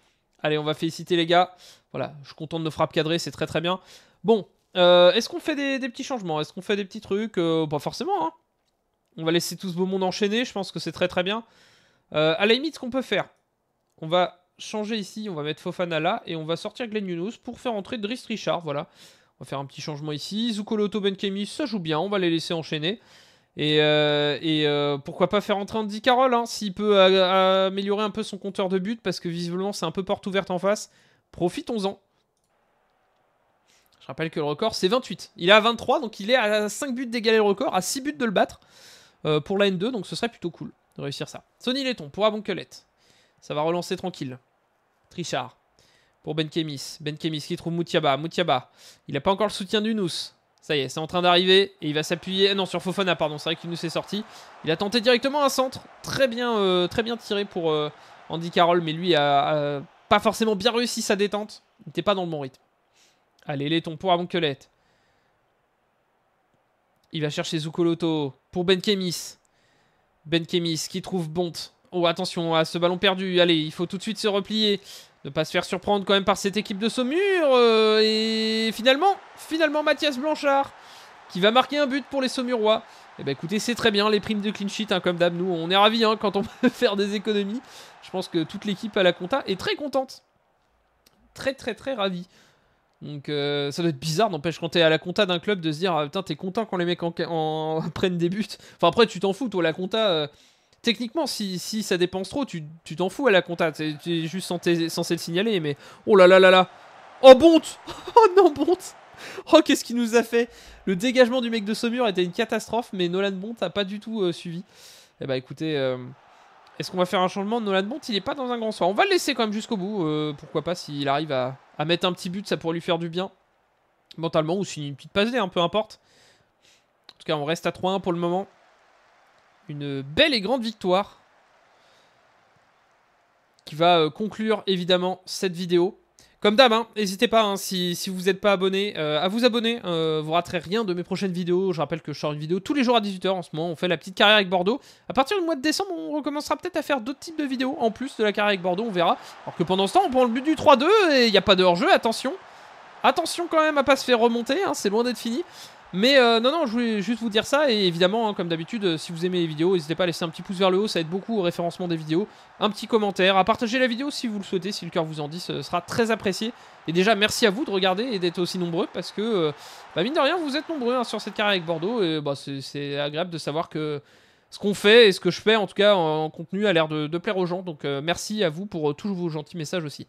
Allez, on va féliciter les gars. Voilà, je suis content de nos frappes cadrées, c'est très très bien. Bon, euh, est-ce qu'on fait des, petits changements Est-ce qu'on fait des petits trucs euh, Pas forcément, hein. On va laisser tout ce beau monde enchaîner, je pense que c'est très très bien. Euh, à la limite, ce qu'on peut faire, on va changer ici, on va mettre Fofana là, et on va sortir Glenn Yunus pour faire entrer Driss Richard, voilà. On va faire un petit changement ici. Zoukolo, Benkemi, ça joue bien, on va les laisser enchaîner. Et, euh, euh, pourquoi pas faire entrer Andy Carroll, hein, s'il peut améliorer un peu son compteur de but, parce que visiblement c'est un peu porte ouverte en face. Profitons-en. Je rappelle que le record c'est 28. Il est à 23, donc il est à 5 buts d'égaler le record, à 6 buts de le battre pour la N2, donc ce serait plutôt cool de réussir ça. Sony Letton pour Abonkelette. Ça va relancer tranquille. Trichard pour Benkemis. Benkemis qui trouve Moutiaba. Moutiaba, il n'a pas encore le soutien du Ça y est, c'est en train d'arriver et il va s'appuyer. Ah non, sur Fofana, pardon, c'est vrai qu'il est sorti. Il a tenté directement un centre. Très bien, euh, très bien tiré pour euh, Andy Carroll, mais lui a, pas forcément bien réussi sa détente. Il n'était pas dans le bon rythme. Allez, Letton pour Abonkelette. Il va chercher Zoukoloto pour Benkemis. Ben Kemis qui trouve Bonte. Oh, attention à ce ballon perdu. Allez, il faut tout de suite se replier. Ne pas se faire surprendre quand même par cette équipe de Saumur. Euh, et finalement, finalement, Mathias Blanchard qui va marquer un but pour les Saumurois. Eh ben écoutez, c'est très bien, les primes de clean sheet, hein, comme d'hab, nous, on est ravis hein, quand on peut faire des économies. Je pense que toute l'équipe à la compta est très contente. Très, très, très ravie. Donc euh, ça doit être bizarre, n'empêche, quand t'es à la compta d'un club de se dire ah, Putain, t'es content quand les mecs en, prennent des buts. Enfin, après, tu t'en fous, toi, la compta. Euh, techniquement, si, si, ça dépense trop, tu t'en fous à la compta. T'es juste censé, censé le signaler, mais. Oh là là là là Oh, Bonte Oh non, Bonte Oh, qu'est-ce qu'il nous a fait Le dégagement du mec de Saumur était une catastrophe, mais Nolan Bonte a pas du tout euh, suivi. Eh bah écoutez, est-ce qu'on va faire un changement Nolan Bonte, il est pas dans un grand soir. On va le laisser quand même jusqu'au bout, pourquoi pas s'il arrive à, à mettre un petit but, ça pourrait lui faire du bien mentalement, ou signer une petite passe un hein, peu importe. En tout cas, on reste à 3-1 pour le moment. Une belle et grande victoire qui va euh, conclure évidemment cette vidéo. Comme d'hab, hein, n'hésitez pas, hein, si, vous n'êtes pas abonné, euh, à vous abonner. Euh, vous raterez rien de mes prochaines vidéos. Je rappelle que je sors une vidéo tous les jours à 18h en ce moment. On fait la petite carrière avec Bordeaux. À partir du mois de décembre, on recommencera peut-être à faire d'autres types de vidéos en plus de la carrière avec Bordeaux. On verra. Alors que pendant ce temps, on prend le but du 3-2 et il n'y a pas de hors-jeu. Attention. Attention quand même à pas se faire remonter. Hein, c'est loin d'être fini. Mais euh, non, non, je voulais juste vous dire ça. Et évidemment, hein, comme d'habitude, euh, si vous aimez les vidéos, n'hésitez pas à laisser un petit pouce vers le haut. Ça aide beaucoup au référencement des vidéos. Un petit commentaire, à partager la vidéo si vous le souhaitez, si le cœur vous en dit, ce sera très apprécié. Et déjà, merci à vous de regarder et d'être aussi nombreux parce que, euh, bah, mine de rien, vous êtes nombreux hein, sur cette carrière avec Bordeaux. Et bah, c'est agréable de savoir que ce qu'on fait et ce que je fais, en tout cas en, contenu, a l'air de, plaire aux gens. Donc merci à vous pour tous vos gentils messages aussi.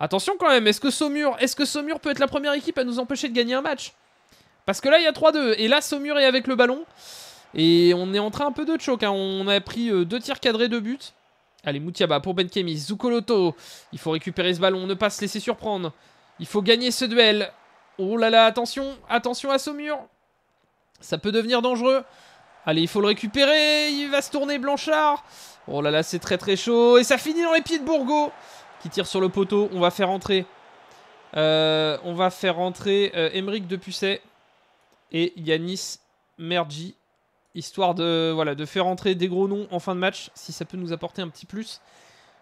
Attention quand même, est-ce que Saumur, est-ce que Saumur peut être la première équipe à nous empêcher de gagner un match parce que là, il y a 3-2. Et là, Saumur est avec le ballon. Et on est en train un peu de choc. Hein. On a pris euh, deux tirs cadrés, de buts. Allez, Moutiaba pour Benkemi. Zoukoloto. Il faut récupérer ce ballon. Ne pas se laisser surprendre. Il faut gagner ce duel. Oh là là, attention. Attention à Saumur. Ça peut devenir dangereux. Allez, il faut le récupérer. Il va se tourner Blanchard. Oh là là, c'est très très chaud. Et ça finit dans les pieds de Bourgo. Qui tire sur le poteau. On va faire entrer. Euh, on va faire entrer euh, de Pucet et Yanis Mergi, histoire de, voilà, de faire entrer des gros noms en fin de match, si ça peut nous apporter un petit plus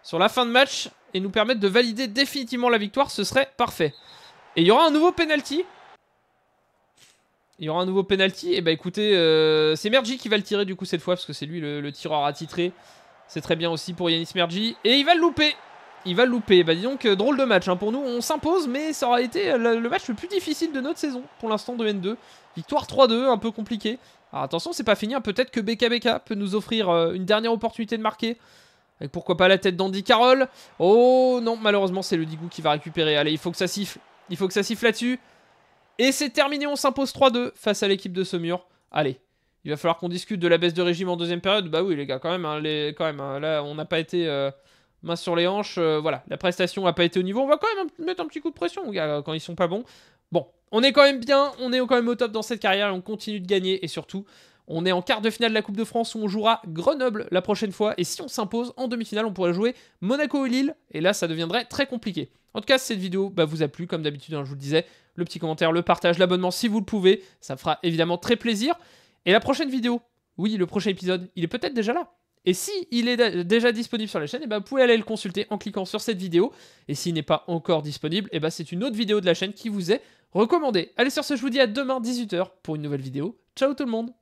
sur la fin de match et nous permettre de valider définitivement la victoire, ce serait parfait. Et il y aura un nouveau penalty. Il y aura un nouveau penalty. Et eh bah ben, écoutez, euh, c'est Mergi qui va le tirer du coup cette fois parce que c'est lui le, tireur attitré. C'est très bien aussi pour Yanis Mergi. Et il va le louper il va louper. Bah dis donc, drôle de match hein. pour nous. On s'impose, mais ça aura été euh, le match le plus difficile de notre saison pour l'instant de N2. Victoire 3-2, un peu compliqué. Alors attention, c'est pas fini. Hein. Peut-être que BKBK peut nous offrir euh, une dernière opportunité de marquer. Avec pourquoi pas la tête d'Andy Carroll. Oh non, malheureusement, c'est le Digou qui va récupérer. Allez, il faut que ça siffle. Il faut que ça siffle là-dessus. Et c'est terminé, on s'impose 3-2 face à l'équipe de Saumur. Allez, il va falloir qu'on discute de la baisse de régime en deuxième période. Bah oui, les gars, quand même, hein, quand même là, on n'a pas été... Euh, main sur les hanches. Euh, voilà, la prestation n'a pas été au niveau. On va quand même mettre un petit coup de pression, quand ils sont pas bons. Bon, on est quand même bien, on est quand même au top dans cette carrière et on continue de gagner. Et surtout, on est en quart de finale de la Coupe de France où on jouera Grenoble la prochaine fois. Et si on s'impose en demi-finale, on pourrait jouer Monaco et Lille. Et là, ça deviendrait très compliqué. En tout cas, cette vidéo bah, vous a plu, comme d'habitude, hein, je vous le disais. Le petit commentaire, le partage, l'abonnement si vous le pouvez. Ça fera évidemment très plaisir. Et la prochaine vidéo, oui, le prochain épisode, il est peut-être déjà là. Et si il est déjà disponible sur la chaîne, et eh ben, vous pouvez aller le consulter en cliquant sur cette vidéo. Et s'il n'est pas encore disponible, eh ben, c'est une autre vidéo de la chaîne qui vous est recommandée. Allez sur ce, je vous dis à demain 18h pour une nouvelle vidéo. Ciao tout le monde